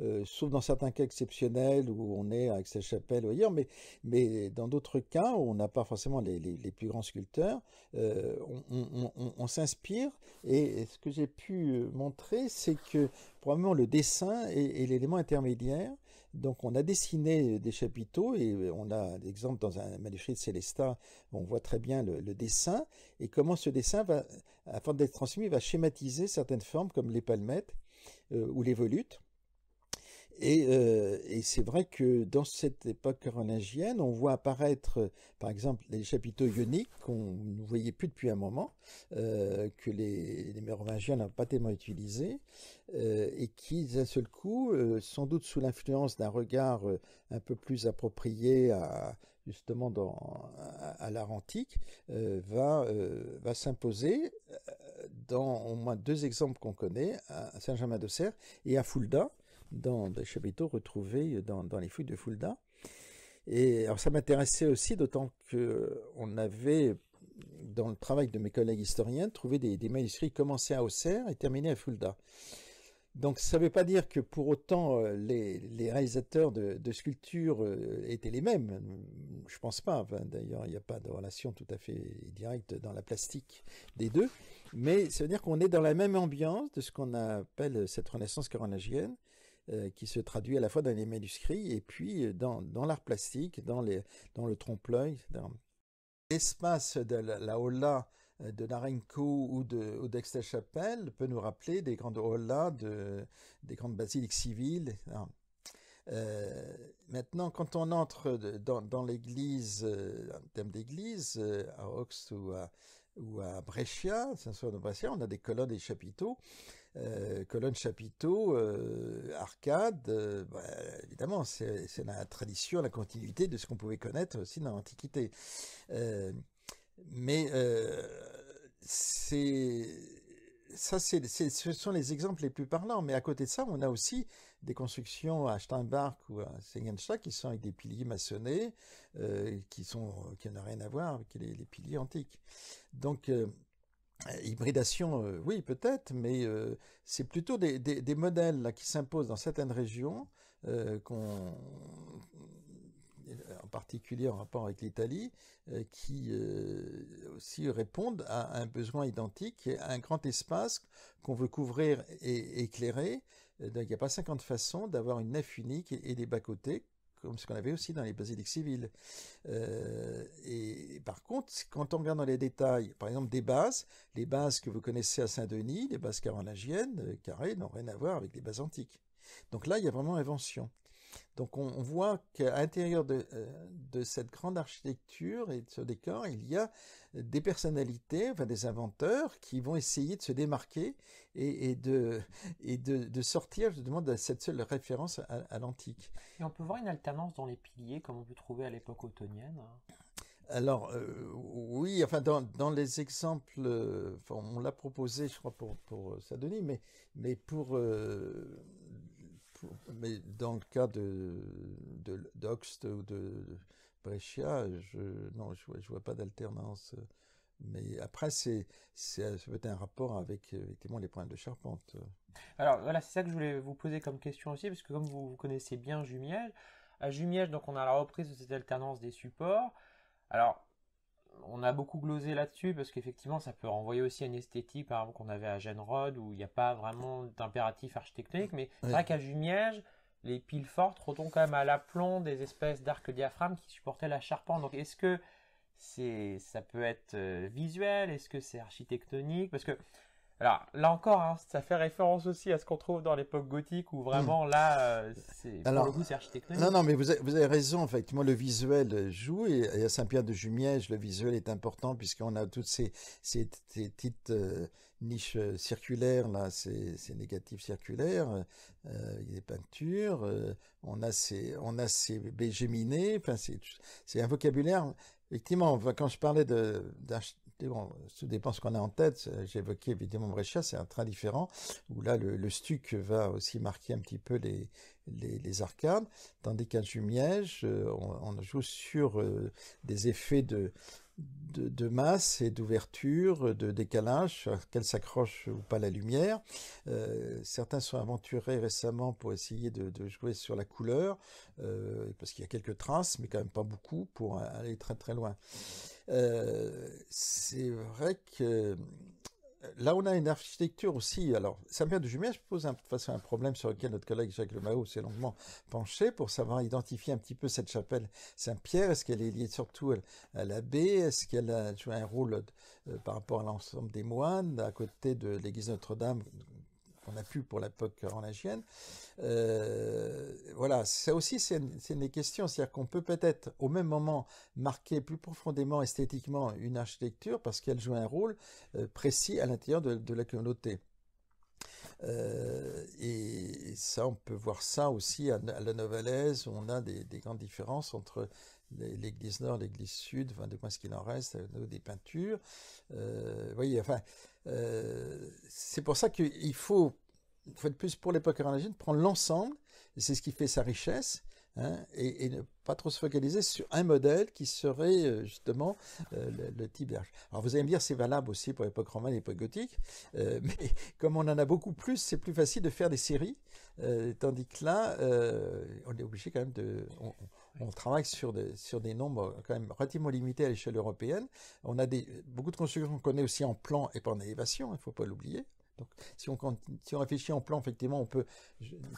euh, sauf dans certains cas exceptionnels où on est à aix chapelle ou ailleurs, mais, mais dans d'autres cas où on n'a pas forcément les, plus grands sculpteurs, on, s'inspire. Et ce que j'ai pu montrer, c'est que probablement le dessin est l'élément intermédiaire donc on a dessiné des chapiteaux et euh, on a, l'exemple dans un manuscrit de Célestat, on voit très bien le, dessin et comment ce dessin va, afin d'être transmis, va schématiser certaines formes comme les palmettes euh, ou les volutes. Euh, et, c'est vrai que dans cette époque carolingienne, on voit apparaître, par exemple, les chapiteaux ioniques qu'on ne voyait plus depuis un moment, euh, que les, mérovingiens n'ont pas tellement utilisé, euh, et qui, d'un seul coup, sans doute sous l'influence d'un regard un peu plus approprié à justement dans, à, l'art antique, va, va s'imposer dans au moins deux exemples qu'on connaît, à Saint-Germain-de-Serre et à Fulda, dans des chapiteaux retrouvés dans, les fouilles de Fulda. Et alors ça m'intéressait aussi, d'autant que on avait, dans le travail de mes collègues historiens, trouvé des, des manuscrits commencés à Auxerre et terminés à Fulda. Donc ça ne veut pas dire que pour autant euh, les, réalisateurs de, sculptures euh, étaient les mêmes. Je pense pas. D'ailleurs, il n'y a pas de relation tout à fait directe dans la plastique des deux. Mais ça veut dire qu'on est dans la même ambiance de ce qu'on appelle cette renaissance carolingienne, euh, qui se traduit à la fois dans les manuscrits et puis euh, dans, dans l'art plastique, dans, les, dans le trompe-l'œil. L'espace de la, Holla euh, de Narenko ou de chapelle peut nous rappeler des grandes Hollas, de, des grandes basiliques civiles. maintenant, quand on entre dans, dans l'église, un thème d'église, à Ox ou à, Brescia, Saint-Sauveur Brescia, on a des colonnes et des chapiteaux colonnes euh, colonne chapiteau, euh, arcade, euh, bah, évidemment, c'est la tradition, la continuité de ce qu'on pouvait connaître aussi dans l'Antiquité. mais c'est ça, c'est, ce sont les exemples les plus parlants. Mais à côté de ça, on a aussi des constructions à Steinbach ou à Sengenstach qui sont avec des piliers maçonnés, qui sont, qui n'ont rien à voir avec les, piliers antiques. Donc, euh, hybridation, euh, oui, peut-être, mais euh, c'est plutôt des, modèles qui s'imposent dans certaines régions, en particulier en rapport avec l'Italie, qui aussi répondent à un besoin identique, à un grand espace qu'on veut couvrir et éclairer. il n'y a pas 50 façons d'avoir une nef unique et des bas-côtés comme ce qu'on avait aussi dans les basiliques civiles. Euh, et par contre, quand on regarde dans les détails, par exemple des bases, les bases que vous connaissez à Saint-Denis, les bases carolingiennes, euh, carrées, n'ont rien à voir avec les bases antiques. Donc là, il y a vraiment invention. Donc on, voit qu'à l'intérieur euh, de, cette grande architecture et de ce décor, il y a des personnalités, enfin des inventeurs, qui vont essayer de se démarquer et, de, et de, de, sortir demande de cette seule référence à, l'antique. Et on peut voir une alternance dans les piliers, comme on peut trouver à l'époque ottonienne alors euh, oui, enfin dans, les exemples, euh, on l'a proposé, je crois pour pour Sadonie, mais mais pour mais dans le cas de, de ou de Brescia, je non, je vois, pas d'alternance. Mais après, c'est, c'est ça peut être un rapport avec les problèmes de charpente. Alors voilà, c'est ça que je voulais vous poser comme question aussi, parce que comme vous, vous connaissez bien Jumiège, à Jumiège, donc on a la reprise de cette alternance des supports. Alors on a beaucoup glosé là-dessus parce qu'effectivement, ça peut renvoyer aussi à une esthétique, par exemple, qu'on avait à Genrod où il n'y a pas vraiment d'impératif architectonique. Mais c'est vrai qu'à Jumiège, les piles fortes retombent quand même à l'aplomb des espèces d'arc diaphragmes qui supportaient la charpente. Donc, est-ce que c'est, ça peut être euh, visuel Est-ce que c'est architectonique Parce que alors là encore, hein, ça fait référence aussi à ce qu'on trouve dans l'époque gothique où hmm. vraiment là, euh, c'est pour le Non, non, mais vous avez, raison. Effectivement, le visuel joue et, à Saint-Pierre-de-Jumièges, le visuel est important puisqu'on a toutes ces, petites euh, niches euh, circulaires là, ces, négatifs circulaires, des peintures, on a ces, on a ces bégéminés. Enfin, c'est un vocabulaire Effectivement, quand je parlais de, bon, tout dépend de ce qu'on a en tête. Euh, j'ai évoqué évidemment Brescia, c'est un train différent, où là, le, Stuc va aussi marquer un petit peu les, les, les arcades, tandis qu'un Jumiège, euh, on, joue sur euh, des effets de, masse et d'ouverture, de décalage, qu'elle s'accroche ou pas la lumière. certains sont aventurés récemment pour essayer de, jouer sur la couleur, parce qu'il y a quelques traces, mais quand même pas beaucoup, pour aller très très loin. Euh, c'est vrai que euh, là, on a une architecture aussi. Alors, Pierre de je pose un, toute un problème sur lequel notre collègue Jacques Lemao s'est longuement penché pour savoir identifier un petit peu cette chapelle Saint-Pierre. Est-ce qu'elle est liée surtout à, l'abbé Est-ce qu'elle a joué un rôle euh, par rapport à l'ensemble des moines à côté de l'église Notre-Dame on a pu pour l'époque carolingienne. Euh, voilà, ça aussi c'est une, des questions, c'est-à-dire qu'on peut peut-être au même moment marquer plus profondément esthétiquement une architecture parce qu'elle joue un rôle euh, précis à l'intérieur de, la communauté. Euh, et, ça, on peut voir ça aussi à, la Novalaise, où on a des, grandes différences entre l'église nord, l'église sud, enfin, de quoi ce qu'il en reste, des peintures. Euh, voyez, enfin, c'est pour ça qu'il faut une fois plus, pour l'époque romaine, prendre l'ensemble, c'est ce qui fait sa richesse, hein, et, ne pas trop se focaliser sur un modèle qui serait euh, justement euh, le, type Alors vous allez me dire, c'est valable aussi pour l'époque romaine, et l'époque gothique, euh, mais comme on en a beaucoup plus, c'est plus facile de faire des séries, tandis que là, on est obligé quand même de... On, travaille sur des, sur des nombres quand même relativement limités à l'échelle européenne. On a des, beaucoup de constructions qu'on connaît aussi en plan et pas en élévation, il ne faut pas l'oublier. Donc, si on, réfléchit en plan, effectivement, on peut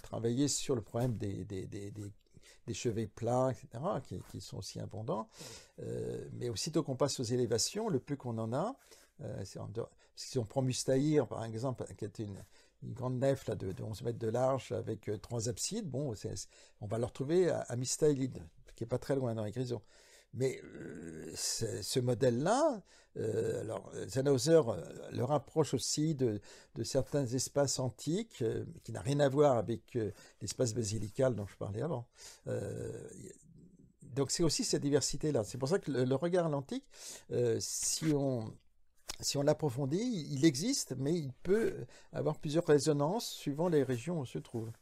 travailler sur le problème des, chevets plats, etc., qui, sont aussi abondants. Euh, mais aussitôt qu'on passe aux élévations, le plus qu'on en a, euh, si on prend Mustahir, par exemple, qui est une, grande nef là, de, 11 mètres de large avec euh, trois absides, bon, on va le retrouver à, à qui n'est pas très loin dans les grisons. Mais euh, ce modèle-là, euh, alors Zanoser euh, le rapproche aussi de, certains espaces antiques euh, qui n'a rien à voir avec l'espace basilical dont je parlais avant. donc c'est aussi cette diversité-là. C'est pour ça que le, regard à l'antique, si on si on l'approfondit, il existe, mais il peut avoir plusieurs résonances suivant les régions où on se trouve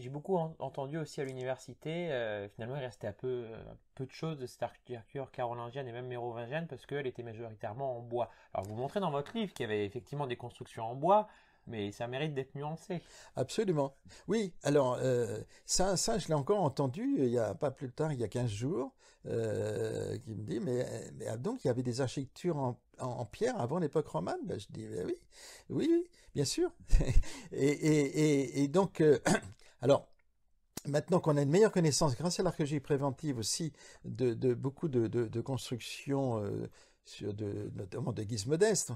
j'ai beaucoup entendu aussi à l'université, euh, finalement, il restait un peu, euh, peu de choses de cette architecture carolingienne et même mérovingienne parce qu'elle était majoritairement en bois. Alors, vous montrez dans votre livre qu'il y avait effectivement des constructions en bois, mais ça mérite d'être nuancé. Absolument. Oui, alors euh, ça, ça, je l'ai encore entendu il y a pas plus tard, il y a 15 jours, qui me dit, mais, ah, donc il y avait des architectures en, pierre avant l'époque romane ben, Je dis, ben oui, oui, bien sûr. et, donc, alors, maintenant qu'on a une meilleure connaissance, grâce à l'archéologie préventive aussi, de, beaucoup de, constructions, euh, notamment de guise modeste,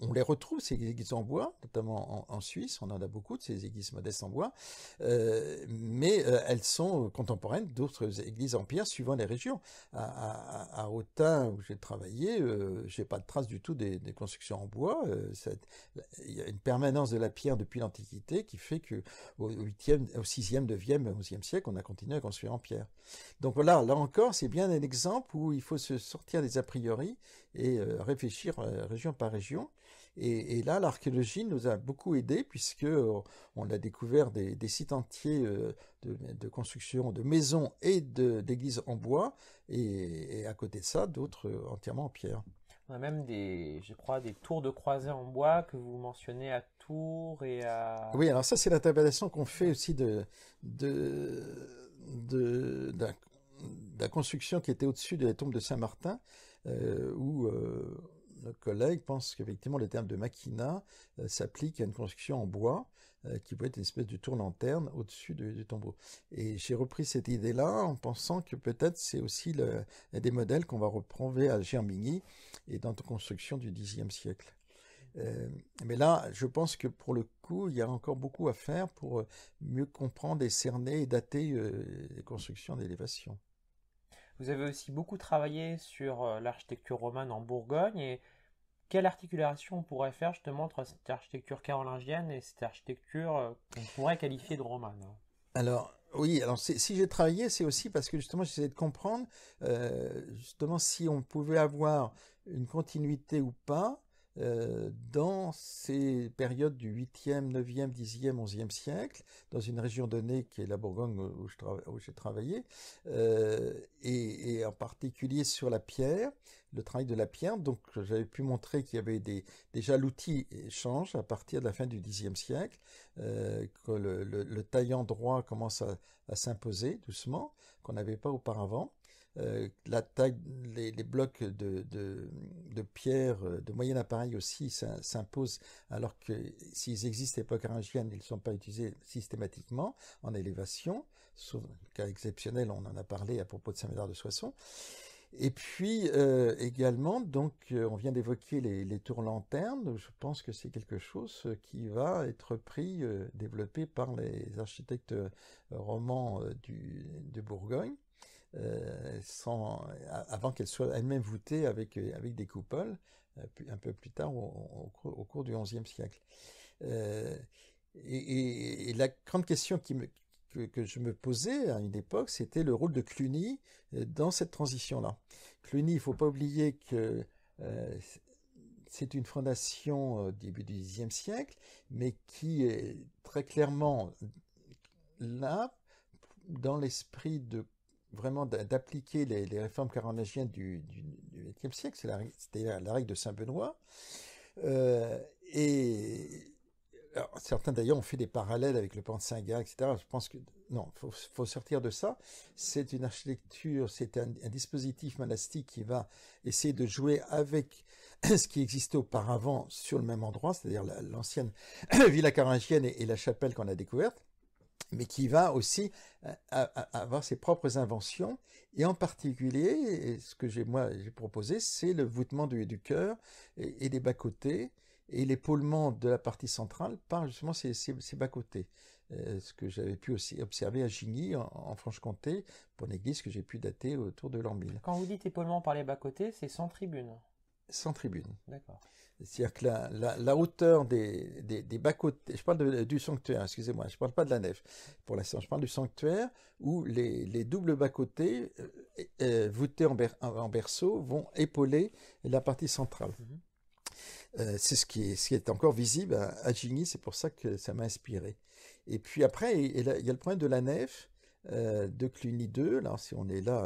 on, les retrouve, ces églises en bois, notamment en, Suisse, on en a beaucoup de ces églises modestes en bois, euh, mais euh, elles sont contemporaines d'autres églises en pierre suivant les régions. À, Autun, où j'ai travaillé, euh, je n'ai pas de traces du tout des, constructions en bois. Il y a une permanence de la pierre depuis l'Antiquité qui fait que au 8e, au 6e, 9e, 11e siècle, on a continué à construire en pierre. Donc voilà, là encore, c'est bien un exemple où il faut se sortir des a priori et euh, réfléchir euh, région par région. Et, là, l'archéologie nous a beaucoup aidé puisque euh, on a découvert des, sites entiers de, construction de maisons et d'églises en bois, et, à côté de ça, d'autres entièrement en pierre. On a même des, je crois, des tours de croisée en bois que vous mentionnez à Tours et à... Oui, alors ça, c'est la qu'on fait aussi de, de, de la construction qui était au-dessus de la tombe de Saint-Martin euh, où euh, nos collègues pensent qu'effectivement les termes de machina euh, s'applique à une construction en bois qui peut être une espèce de tour-lanterne au-dessus du, tombeau. Et j'ai repris cette idée-là en pensant que peut-être c'est aussi le, des modèles qu'on va reprendre à Germigny et dans la construction du Xe siècle. mais là, je pense que pour le coup, il y a encore beaucoup à faire pour mieux comprendre et cerner et dater les constructions d'élévation. Vous avez aussi beaucoup travaillé sur euh, l'architecture romane en Bourgogne et quelle articulation on pourrait faire justement entre cette architecture carolingienne et cette architecture euh, qu'on pourrait qualifier de romane Alors, oui, alors si j'ai travaillé, c'est aussi parce que justement j'essayais de comprendre euh, justement si on pouvait avoir une continuité ou pas euh, dans ces périodes du 8e, 9e, 10e, 11e siècle, dans une région donnée qui est la Bourgogne où j'ai travaillé, euh, et, en particulier sur la pierre, le travail de la pierre. Donc j'avais pu montrer qu'il y avait des, déjà l'outil change à partir de la fin du 10e siècle, euh, que le, taillant droit commence à s'imposer doucement, qu'on n'avait pas auparavant. Euh, la taille, les, blocs de, de, de, pierre euh, de moyen appareil aussi s'imposent, alors que s'ils existent à l'époque caringienne, ils ne sont pas utilisés systématiquement en élévation, sauf cas exceptionnel, on en a parlé à propos de Saint-Médard de Soissons. Et puis euh, également, donc, on vient d'évoquer les, tours lanternes. Je pense que c'est quelque chose qui va être pris, développé par les architectes romans du, de Bourgogne. Euh, sans, avant qu'elle soit elle-même voûtée avec, euh, avec des coupoles, euh, un peu plus tard au, cours du XIe siècle. et, la grande question qui que, je me posais à une époque, c'était le rôle de Cluny dans cette transition-là. Cluny, il ne faut pas oublier que c'est une fondation au début du Xe siècle, mais qui est très clairement là, dans l'esprit de vraiment d'appliquer les, réformes carolingiennes du 8e siècle, c'était la, la, règle de Saint Benoît. Euh, et certains d'ailleurs ont fait des parallèles avec le pont de Saint-Gall, etc. Je pense que non, faut, faut sortir de ça. C'est une architecture, c'est un, dispositif monastique qui va essayer de jouer avec ce qui existait auparavant sur le même endroit, c'est-à-dire l'ancienne villa caringienne et la chapelle qu'on a découverte mais qui va aussi euh, avoir ses propres inventions. Et en particulier, ce que j'ai proposé, c'est le voûtement du, du cœur et, des bas-côtés et l'épaulement de la partie centrale par justement ces, bas-côtés. Euh, ce que j'avais pu aussi observer à Gigny, en, Franche-Comté, pour une église que j'ai pu dater autour de l'an 1000. Quand vous dites épaulement par les bas-côtés, c'est sans tribune Sans tribune. D'accord. C'est-à-dire que la, hauteur des, des, bas-côtés, je parle du sanctuaire, excusez-moi, je ne parle pas de la nef pour l'instant, je parle du sanctuaire où les, les doubles bas-côtés euh, euh, voûtés en, berceau vont épauler la partie centrale. Mhm. Euh, c'est ce qui est, ce qui est encore visible à, Gigny, c'est pour ça que ça m'a inspiré. Et puis après, il y a le problème de la nef de Cluny II, là, si on est là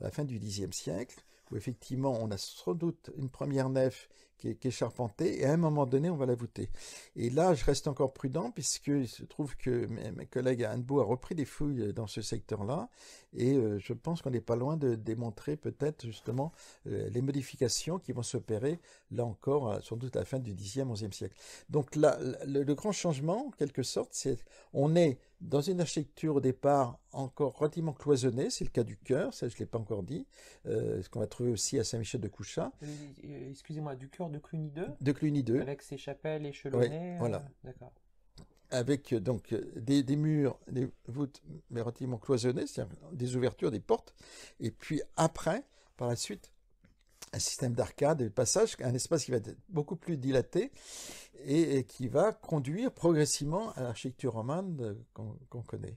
à la fin du Xe siècle, où effectivement on a sans doute une première nef qui est, et à un moment donné, on va la voûter. Et là, je reste encore prudent, puisque se trouve que mes, collègues à Hanbo a repris des fouilles dans ce secteur-là, et euh, je pense qu'on n'est pas loin de démontrer peut-être justement euh, les modifications qui vont s'opérer, là encore, euh, sans doute à la fin du 10e, 11e siècle. Donc là, le, grand changement, en quelque sorte, c'est on est dans une architecture au départ encore relativement cloisonnée, c'est le cas du cœur, ça je ne l'ai pas encore dit, ce qu'on va trouver aussi à Saint-Michel de couchat Excusez-moi, du cœur de Cluny 2 Avec ses chapelles échelonnées. Euh, voilà. D'accord. Avec euh, donc euh, des, murs, des voûtes mais relativement cloisonnées, c'est-à-dire des ouvertures, des portes. Et puis après, par la suite, un système d'arcade et de passage, un espace qui va être beaucoup plus dilaté et, qui va conduire progressivement à l'architecture romane qu'on connaît.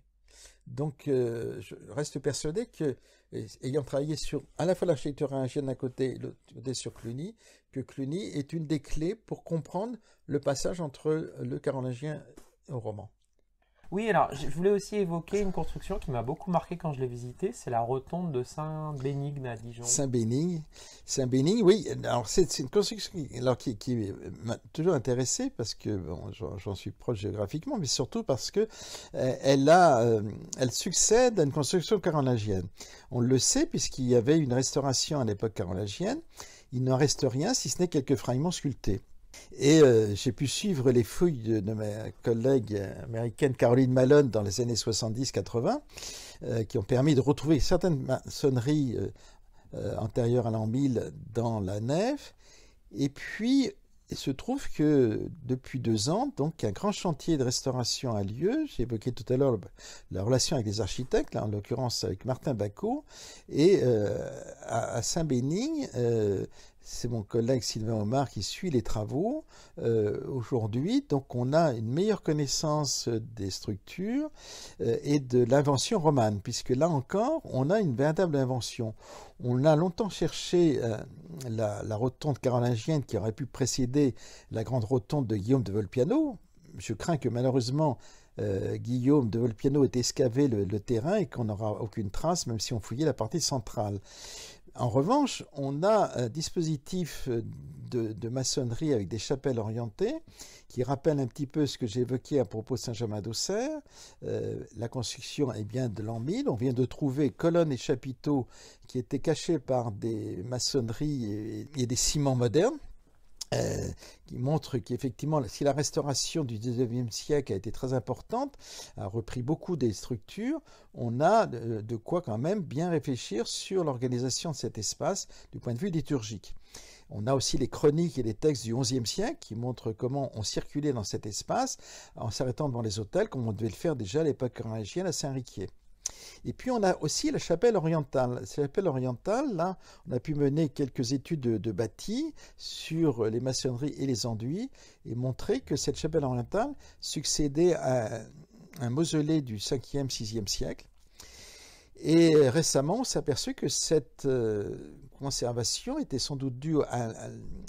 Donc, euh, je reste persuadé que, euh, ayant travaillé sur à la fois l'architecture réingienne d'un côté et l'autre côté sur Cluny, que Cluny est une des clés pour comprendre le passage entre le carolingien et le roman. Oui, alors je voulais aussi évoquer une construction qui m'a beaucoup marqué quand je l'ai visitée, c'est la rotonde de Saint-Bénigne à Dijon. Saint-Bénigne, Saint-Bénigne, oui. Alors c'est une construction qui, qui, m'a toujours intéressé parce que bon, j'en suis proche géographiquement, mais surtout parce que euh, elle a, euh, elle succède à une construction carolingienne. On le sait puisqu'il y avait une restauration à l'époque carolingienne. Il n'en reste rien si ce n'est quelques fragments sculptés. Et euh, j'ai pu suivre les fouilles de, de, ma collègue américaine Caroline Malone dans les années 70-80, euh, qui ont permis de retrouver certaines maçonneries euh, antérieures à l'an 1000 dans la nef. Et puis, il se trouve que depuis deux ans, donc, un grand chantier de restauration a lieu. J'ai évoqué tout à l'heure la relation avec les architectes, en l'occurrence avec Martin Bacot. Et à, Saint-Bénigne, c'est mon collègue Sylvain Omar qui suit les travaux euh, aujourd'hui. Donc on a une meilleure connaissance des structures euh, et de l'invention romane, puisque là encore, on a une véritable invention. On a longtemps cherché euh, la, rotonde carolingienne qui aurait pu précéder la grande rotonde de Guillaume de Volpiano. Je crains que malheureusement, Guillaume de Volpiano ait excavé le terrain et qu'on n'aura aucune trace, même si on fouillait la partie centrale. En revanche, on a un dispositif de, maçonnerie avec des chapelles orientées qui rappelle un petit peu ce que j'évoquais à propos de Saint-Germain-d'Auxerre. Euh, la construction est bien de l'an 1000. On vient de trouver colonnes et chapiteaux qui étaient cachés par des maçonneries et des ciments modernes euh, qui montre qu'effectivement, si la restauration du 19e siècle a été très importante, a repris beaucoup des structures, on a de, quoi quand même bien réfléchir sur l'organisation de cet espace du point de vue liturgique. On a aussi les chroniques et les textes du XIe siècle qui montrent comment on circulait dans cet espace en s'arrêtant devant les hôtels comme on devait le faire déjà à l'époque carolingienne à Saint-Riquier. Et puis on a aussi la chapelle orientale. La chapelle orientale, là, on a pu mener quelques études de, bâti sur les maçonneries et les enduits et montrer que cette chapelle orientale succédait à un mausolée du 5e, 6e siècle. Et récemment, on s'est aperçu que cette euh, conservation était sans doute due à,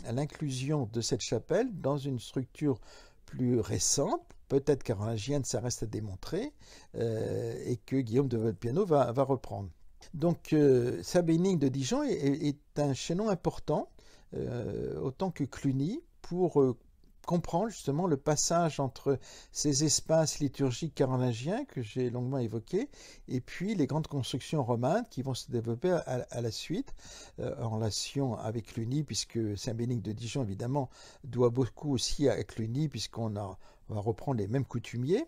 à l'inclusion de cette chapelle dans une structure plus récente peut-être Hygiène ça reste à démontrer, euh, et que Guillaume de Volpiano va, reprendre. Donc euh, Sabéning de Dijon est, un chaînon important, euh, autant que Cluny, pour comprendre justement le passage entre ces espaces liturgiques carolingiens que j'ai longuement évoqués et puis les grandes constructions romanes qui vont se développer à, la suite euh, en relation avec l'UNI puisque Saint-Bénigne de Dijon évidemment doit beaucoup aussi à l'UNI puisqu'on va reprendre les mêmes coutumiers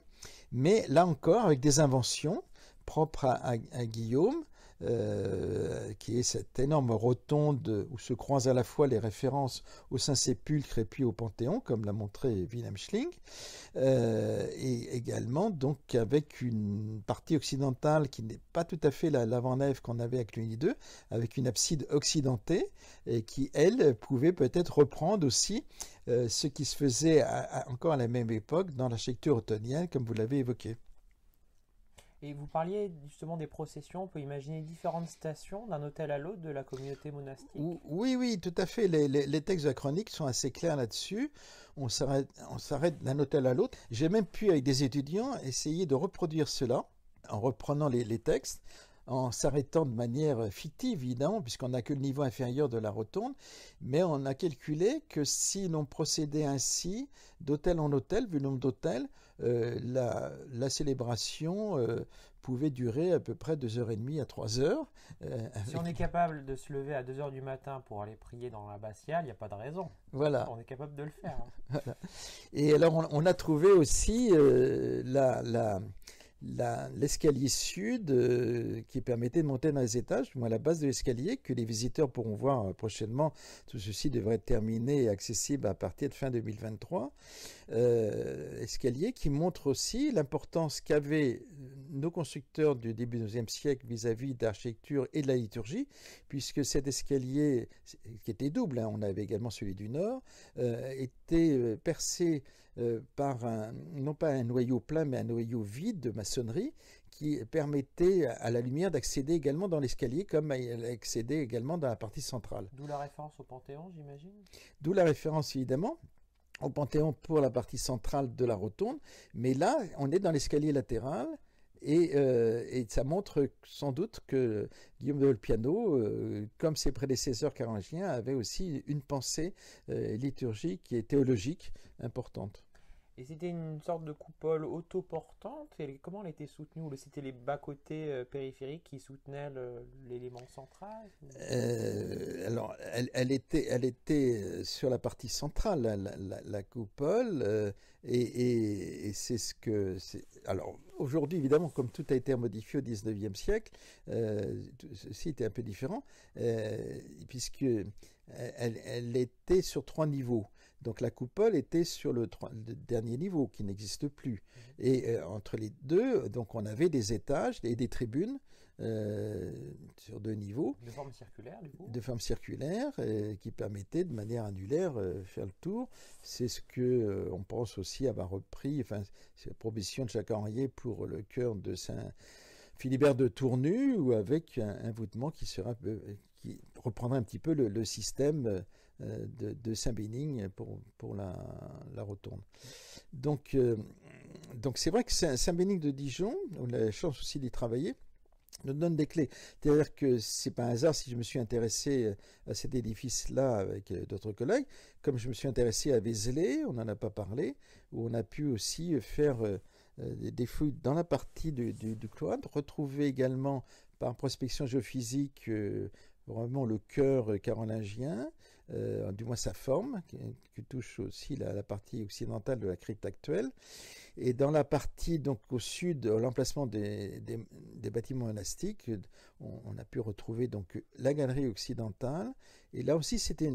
mais là encore avec des inventions propres à Guillaume euh, qui est cette énorme rotonde où se croisent à la fois les références au Saint-Sépulcre et puis au Panthéon, comme l'a montré Wilhelm Schling, euh, et également donc avec une partie occidentale qui n'est pas tout à fait l'avant-nef qu'on avait avec l'Uni 2 avec une abside occidentée et qui, elle, pouvait peut-être reprendre aussi euh, ce qui se faisait encore à la même époque dans l'architecture ottonienne, comme vous l'avez évoqué. Et vous parliez justement des processions, on peut imaginer différentes stations d'un hôtel à l'autre de la communauté monastique. Oui, oui, tout à fait. Les, textes de la chronique sont assez clairs là-dessus. On s'arrête d'un hôtel à l'autre. J'ai même pu, avec des étudiants, essayer de reproduire cela en reprenant les, les textes en s'arrêtant de manière fictive, évidemment, puisqu'on n'a que le niveau inférieur de la rotonde, mais on a calculé que si l'on procédait ainsi, d'hôtel en hôtel, vu le nombre d'hôtels, euh, la, célébration euh, pouvait durer à peu près 2h30 à 3h. Euh, si on est capable de se lever à 2h du matin pour aller prier dans l'abbatiale, il n'y a pas de raison. Voilà. On est capable de le faire. Hein. Et alors on, a trouvé aussi la, l'escalier sud euh, qui permettait de monter dans les étages, à la base de l'escalier que les visiteurs pourront voir euh, prochainement. Tout ceci devrait être terminé et accessible à partir de fin 2023. Euh, escalier qui montre aussi l'importance qu'avaient nos constructeurs du début du 19e siècle vis-à-vis d'architecture et de la liturgie, puisque cet escalier, qui était double, hein, on avait également celui du nord, était percé euh, par un, non pas un noyau plein, mais un noyau vide de maçonnerie qui permettait à la lumière d'accéder également dans l'escalier comme elle accédait également dans la partie centrale. D'où la référence au Panthéon, j'imagine D'où la référence, évidemment au Panthéon pour la partie centrale de la rotonde, mais là, on est dans l'escalier latéral, et, euh, ça montre sans doute que Guillaume de Volpiano, euh, comme ses prédécesseurs caringiens, avait aussi une pensée liturgique et théologique importante. Et c'était une sorte de coupole autoportante. comment elle était soutenue C'était les bas-côtés euh, périphériques qui soutenaient l'élément central euh, Alors, elle, était, elle était euh, sur la partie centrale, la, coupole. et, c'est ce que. Alors, aujourd'hui, évidemment, comme tout a été modifié au 19e siècle, ceci était un peu différent, puisque elle était sur trois niveaux. Donc la coupole était sur le, dernier niveau qui n'existe plus. Et euh, entre les deux, donc on avait des étages et des tribunes euh, sur deux niveaux. De forme circulaire, du coup. De forme circulaire euh, qui permettait de manière annulaire faire le tour. C'est ce que on pense aussi avoir repris. Enfin, c'est la proposition de Jacques Henrié pour le cœur de Saint. Philibert de Tournu ou avec un, voûtement qui sera qui reprendra un petit peu le, le système euh, de, Saint-Bénigne pour, la, la, retourne. Donc, euh, c'est vrai que Saint-Bénigne de Dijon, on a la chance aussi d'y travailler, nous donne des clés. C'est-à-dire que c'est pas un hasard si je me suis intéressé euh, à cet édifice-là avec d'autres collègues, comme je me suis intéressé à Vézelay, on n'en a pas parlé, où on a pu aussi faire des fouilles dans la partie du, du, du cloître, retrouver également par prospection géophysique vraiment le cœur carolingien, euh, du moins sa forme, qui, touche aussi la, partie occidentale de la crypte actuelle. Et dans la partie donc au sud, euh, l'emplacement des, des, bâtiments monastiques, on, a pu retrouver donc la galerie occidentale. Et là aussi, c'était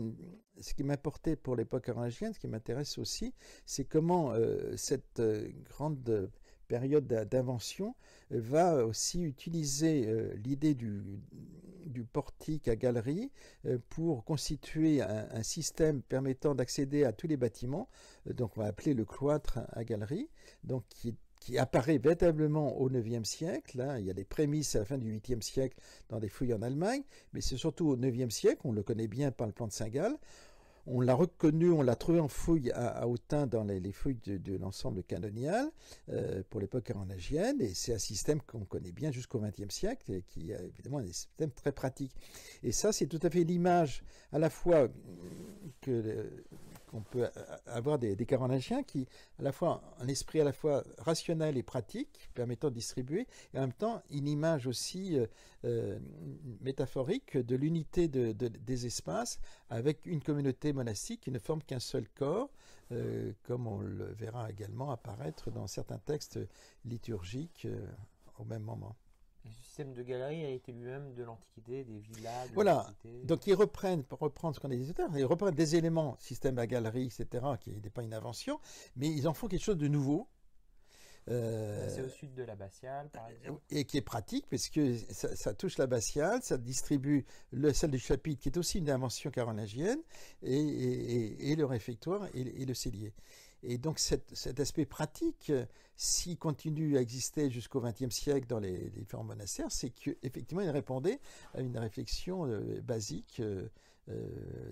ce qui m'importait pour l'époque carolingienne, ce qui m'intéresse aussi, c'est comment euh, cette grande période d'invention, euh, va aussi utiliser euh, l'idée du, portique à galerie euh, pour constituer un, système permettant d'accéder à tous les bâtiments, donc on va appeler le cloître à galerie, donc qui apparaît véritablement au IXe siècle. Hein. il y a des prémices à la fin du VIIIe siècle dans des fouilles en Allemagne, mais c'est surtout au IXe siècle, on le connaît bien par le plan de Saint-Gall on l'a reconnu, on l'a trouvé en fouille à, Hautain dans les, fouilles de, l'ensemble canonial euh, pour l'époque carolingienne, et c'est un système qu'on connaît bien jusqu'au XXe siècle, et qui est évidemment un système très pratique. Et ça, c'est tout à fait l'image à la fois euh, que on peut euh, avoir des, des, Carolingiens qui, à la fois un esprit à la fois rationnel et pratique, permettant de distribuer, et en même temps une image aussi euh, euh, métaphorique de l'unité des espaces avec une communauté monastique qui ne forme qu'un seul corps, comme on le verra également apparaître dans certains textes liturgiques au même moment. Le système de galerie a été lui-même de l'Antiquité, des villas. voilà. Donc ils reprennent, reprendre ce qu'on a dit tout à ils reprennent des éléments, système à galerie, etc., qui n'est pas une invention, mais ils en font quelque chose de nouveau. Euh, c'est au sud de l'abbatiale, par euh, exemple. Et qui est pratique, parce que ça, ça touche l'abbatiale, ça distribue le, celle du chapitre, qui est aussi une invention carolingienne, et le réfectoire et, le cellier. Et donc cet, aspect pratique, euh, s'il continue à exister jusqu'au XXe siècle dans les, différents monastères, c'est qu'effectivement il répondait à une réflexion euh, basique euh,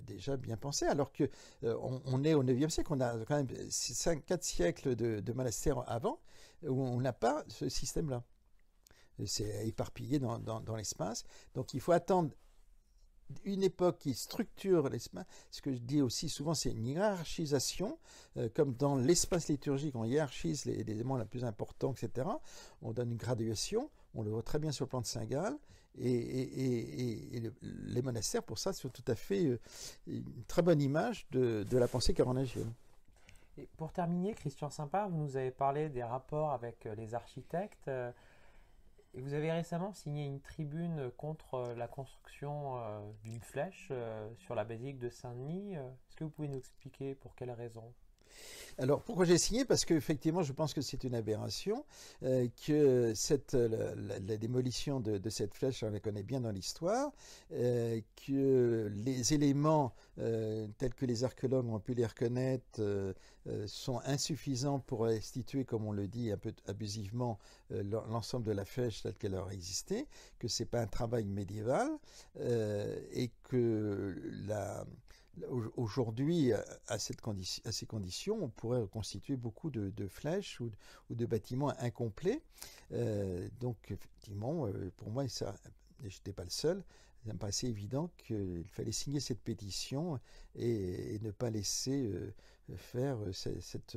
déjà bien pensée. Alors que on, est au IXe siècle, on a quand même 4 siècles de, monastères avant où on n'a pas ce système-là. C'est éparpillé dans l'espace. Donc il faut attendre une époque qui structure l'espace. Ce que je dis aussi souvent, c'est une hiérarchisation, euh, comme dans l'espace liturgique, on hiérarchise les, éléments les plus importants, etc. On donne une graduation, on le voit très bien sur le plan de Saint-Gall, et, les monastères, pour ça, sont tout à fait euh, une très bonne image de, la pensée carolingienne. Et pour terminer, Christian Sympa, vous nous avez parlé des rapports avec euh, les architectes. Et vous avez récemment signé une tribune contre euh, la construction euh, d'une flèche euh, sur la basilique de Saint-Denis. Est-ce que vous pouvez nous expliquer pour quelles raisons alors pourquoi j'ai signé Parce qu'effectivement, je pense que c'est une aberration, euh, que cette, euh, la, démolition de, cette flèche, on la connaît bien dans l'histoire, euh, que les éléments tels que les archéologues ont pu les reconnaître sont insuffisants pour restituer, comme on le dit un peu abusivement, l'ensemble de la flèche telle qu'elle aurait existé, que c'est pas un travail médiéval et que la Aujourd'hui, euh, à, à ces conditions, on pourrait reconstituer beaucoup de, flèches ou, de bâtiments incomplets. Euh, donc, effectivement, euh, pour moi, ça, je n'étais pas le seul, ça me paraissait évident qu'il fallait signer cette pétition et, ne pas laisser faire cette,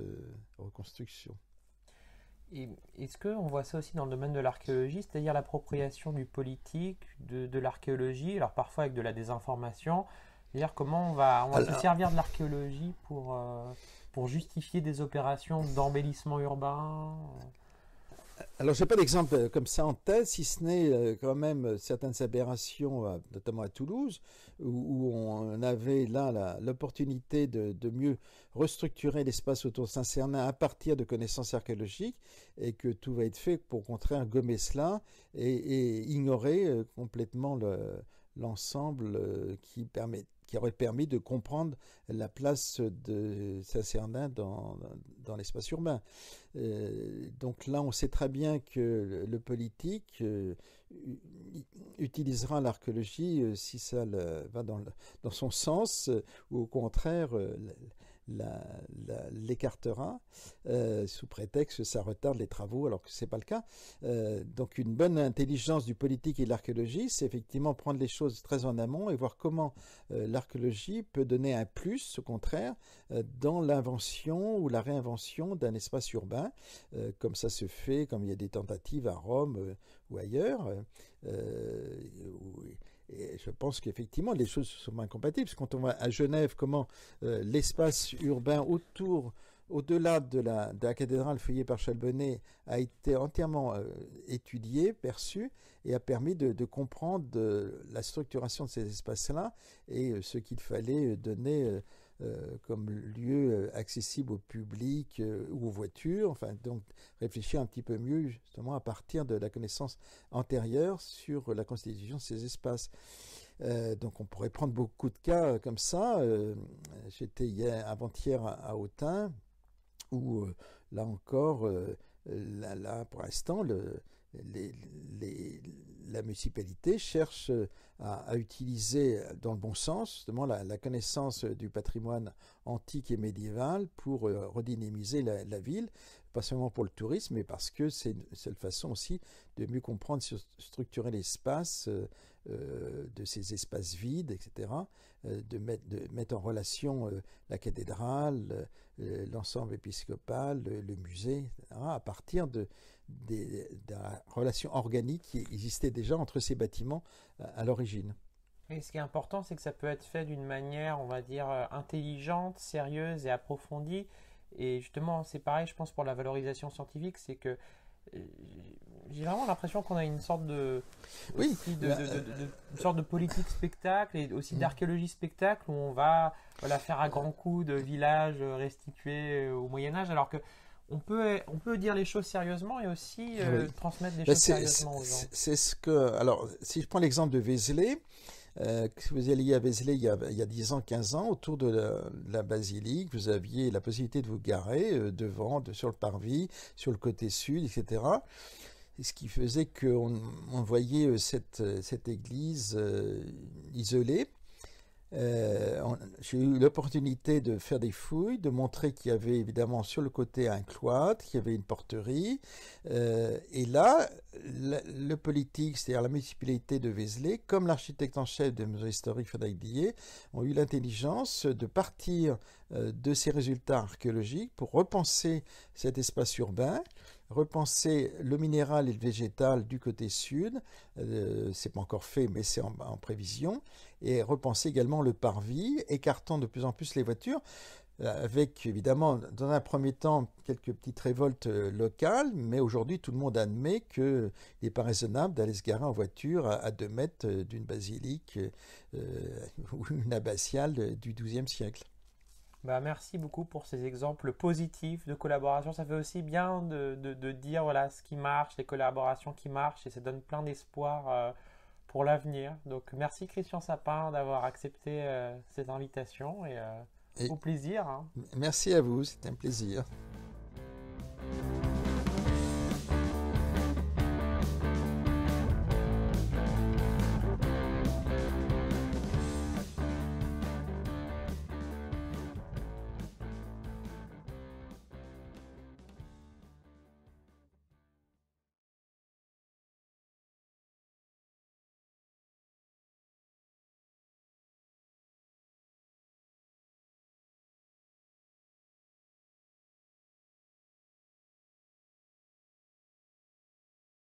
reconstruction. Est-ce qu'on voit ça aussi dans le domaine de l'archéologie, c'est-à-dire l'appropriation du politique, de, de l'archéologie, alors parfois avec de la désinformation, comment on va, se servir de l'archéologie euh, pour, justifier des opérations d'embellissement urbain euh alors, je n'ai pas d'exemple euh, comme ça en tête, si ce n'est quand même certaines aberrations, notamment à Toulouse, où, on avait là l'opportunité de, mieux restructurer l'espace autour de Saint-Cernin à partir de connaissances archéologiques, et que tout va être fait pour, au contraire, gommer cela et, ignorer complètement l'ensemble qui permet qui aurait permis de comprendre la place de Saint-Cernin dans, l'espace urbain. Euh, donc là, on sait très bien que le politique euh, utilisera l'archéologie euh, si ça va dans, dans, son sens, ou au contraire, l'écartera euh, sous prétexte que ça retarde les travaux, alors que ce n'est pas le cas. Euh, donc une bonne intelligence du politique et de l'archéologie, c'est effectivement prendre les choses très en amont et voir comment euh, l'archéologie peut donner un plus, au contraire, dans l'invention ou la réinvention d'un espace urbain, comme ça se fait, comme il y a des tentatives à Rome ou ailleurs. Et je pense qu'effectivement, les choses sont incompatibles. quand on voit à Genève comment euh, l'espace urbain autour, au-delà de la, cathédrale feuillée par Chalbenet a été entièrement euh, étudié, perçu, et a permis de, comprendre euh, la structuration de ces espaces-là et ce qu'il fallait donner euh, comme lieu euh, accessible au public euh, ou aux voitures. Enfin, donc réfléchir un petit peu mieux justement à partir de la connaissance antérieure sur la constitution de ces espaces. donc on pourrait prendre beaucoup de cas comme ça. J'étais hier, avant-hier à, Autun, où là encore, là, là pour l'instant, le la municipalité cherche euh, à, utiliser dans le bon sens justement la, connaissance du patrimoine antique et médiéval pour euh, redynamiser la, ville, pas seulement pour le tourisme, mais parce que c'est une seule façon aussi de mieux comprendre, structurer l'espace, euh, de ces espaces vides, etc., de, mettre, de, mettre, en relation la cathédrale, l'ensemble épiscopal, le, musée, à partir de, des, de la relation organique qui existait déjà entre ces bâtiments euh, à l'origine. Et ce qui est important, c'est que ça peut être fait d'une manière, on va dire, euh, intelligente, sérieuse et approfondie. Et justement, c'est pareil, je pense, pour la valorisation scientifique, c'est que euh, j'ai vraiment l'impression qu'on a une sorte de, oui, de, une sorte de politique spectacle et aussi mm. d'archéologie spectacle où on va voilà, faire à grands coups de villages restitués au Moyen Âge alors que on peut, on peut dire les choses sérieusement et aussi euh, transmettre les choses sérieusement aux gens. C'est ce que. Alors, si je prends l'exemple de Vézelay, euh, vous alliez à Vézelay il y, a, il y 10 ans, 15 ans, autour de la, basilique, vous aviez la possibilité de vous garer euh, devant, sur le parvis, sur le côté sud, etc. ce qui faisait qu'on voyait euh, cette église isolée euh, j'ai eu l'opportunité de faire des fouilles, de montrer qu'il y avait évidemment sur le côté un cloître, qu'il y avait une porterie. Euh, et là, le politique, c'est-à-dire la municipalité de Vézelay, comme l'architecte en chef de Musée historique Frédéric Dillet, ont eu l'intelligence de partir euh, de ces résultats archéologiques pour repenser cet espace urbain repenser le minéral et le végétal du côté sud, euh, c'est pas encore fait mais c'est en, prévision, et repenser également le parvis, écartant de plus en plus les voitures, euh, avec évidemment dans un premier temps quelques petites révoltes euh, locales, mais aujourd'hui tout le monde admet qu'il n'est pas raisonnable d'aller se garer en voiture à, 2 deux mètres euh, d'une basilique ou une abbatiale du XIIe siècle. Bah, merci beaucoup pour ces exemples positifs de collaboration. Ça fait aussi bien de, de, dire voilà, ce qui marche, les collaborations qui marchent, et ça donne plein d'espoir l'avenir. Donc merci Christian Sapin d'avoir accepté euh, cette invitation et, euh, au plaisir. Hein. Merci à vous, c'est un plaisir.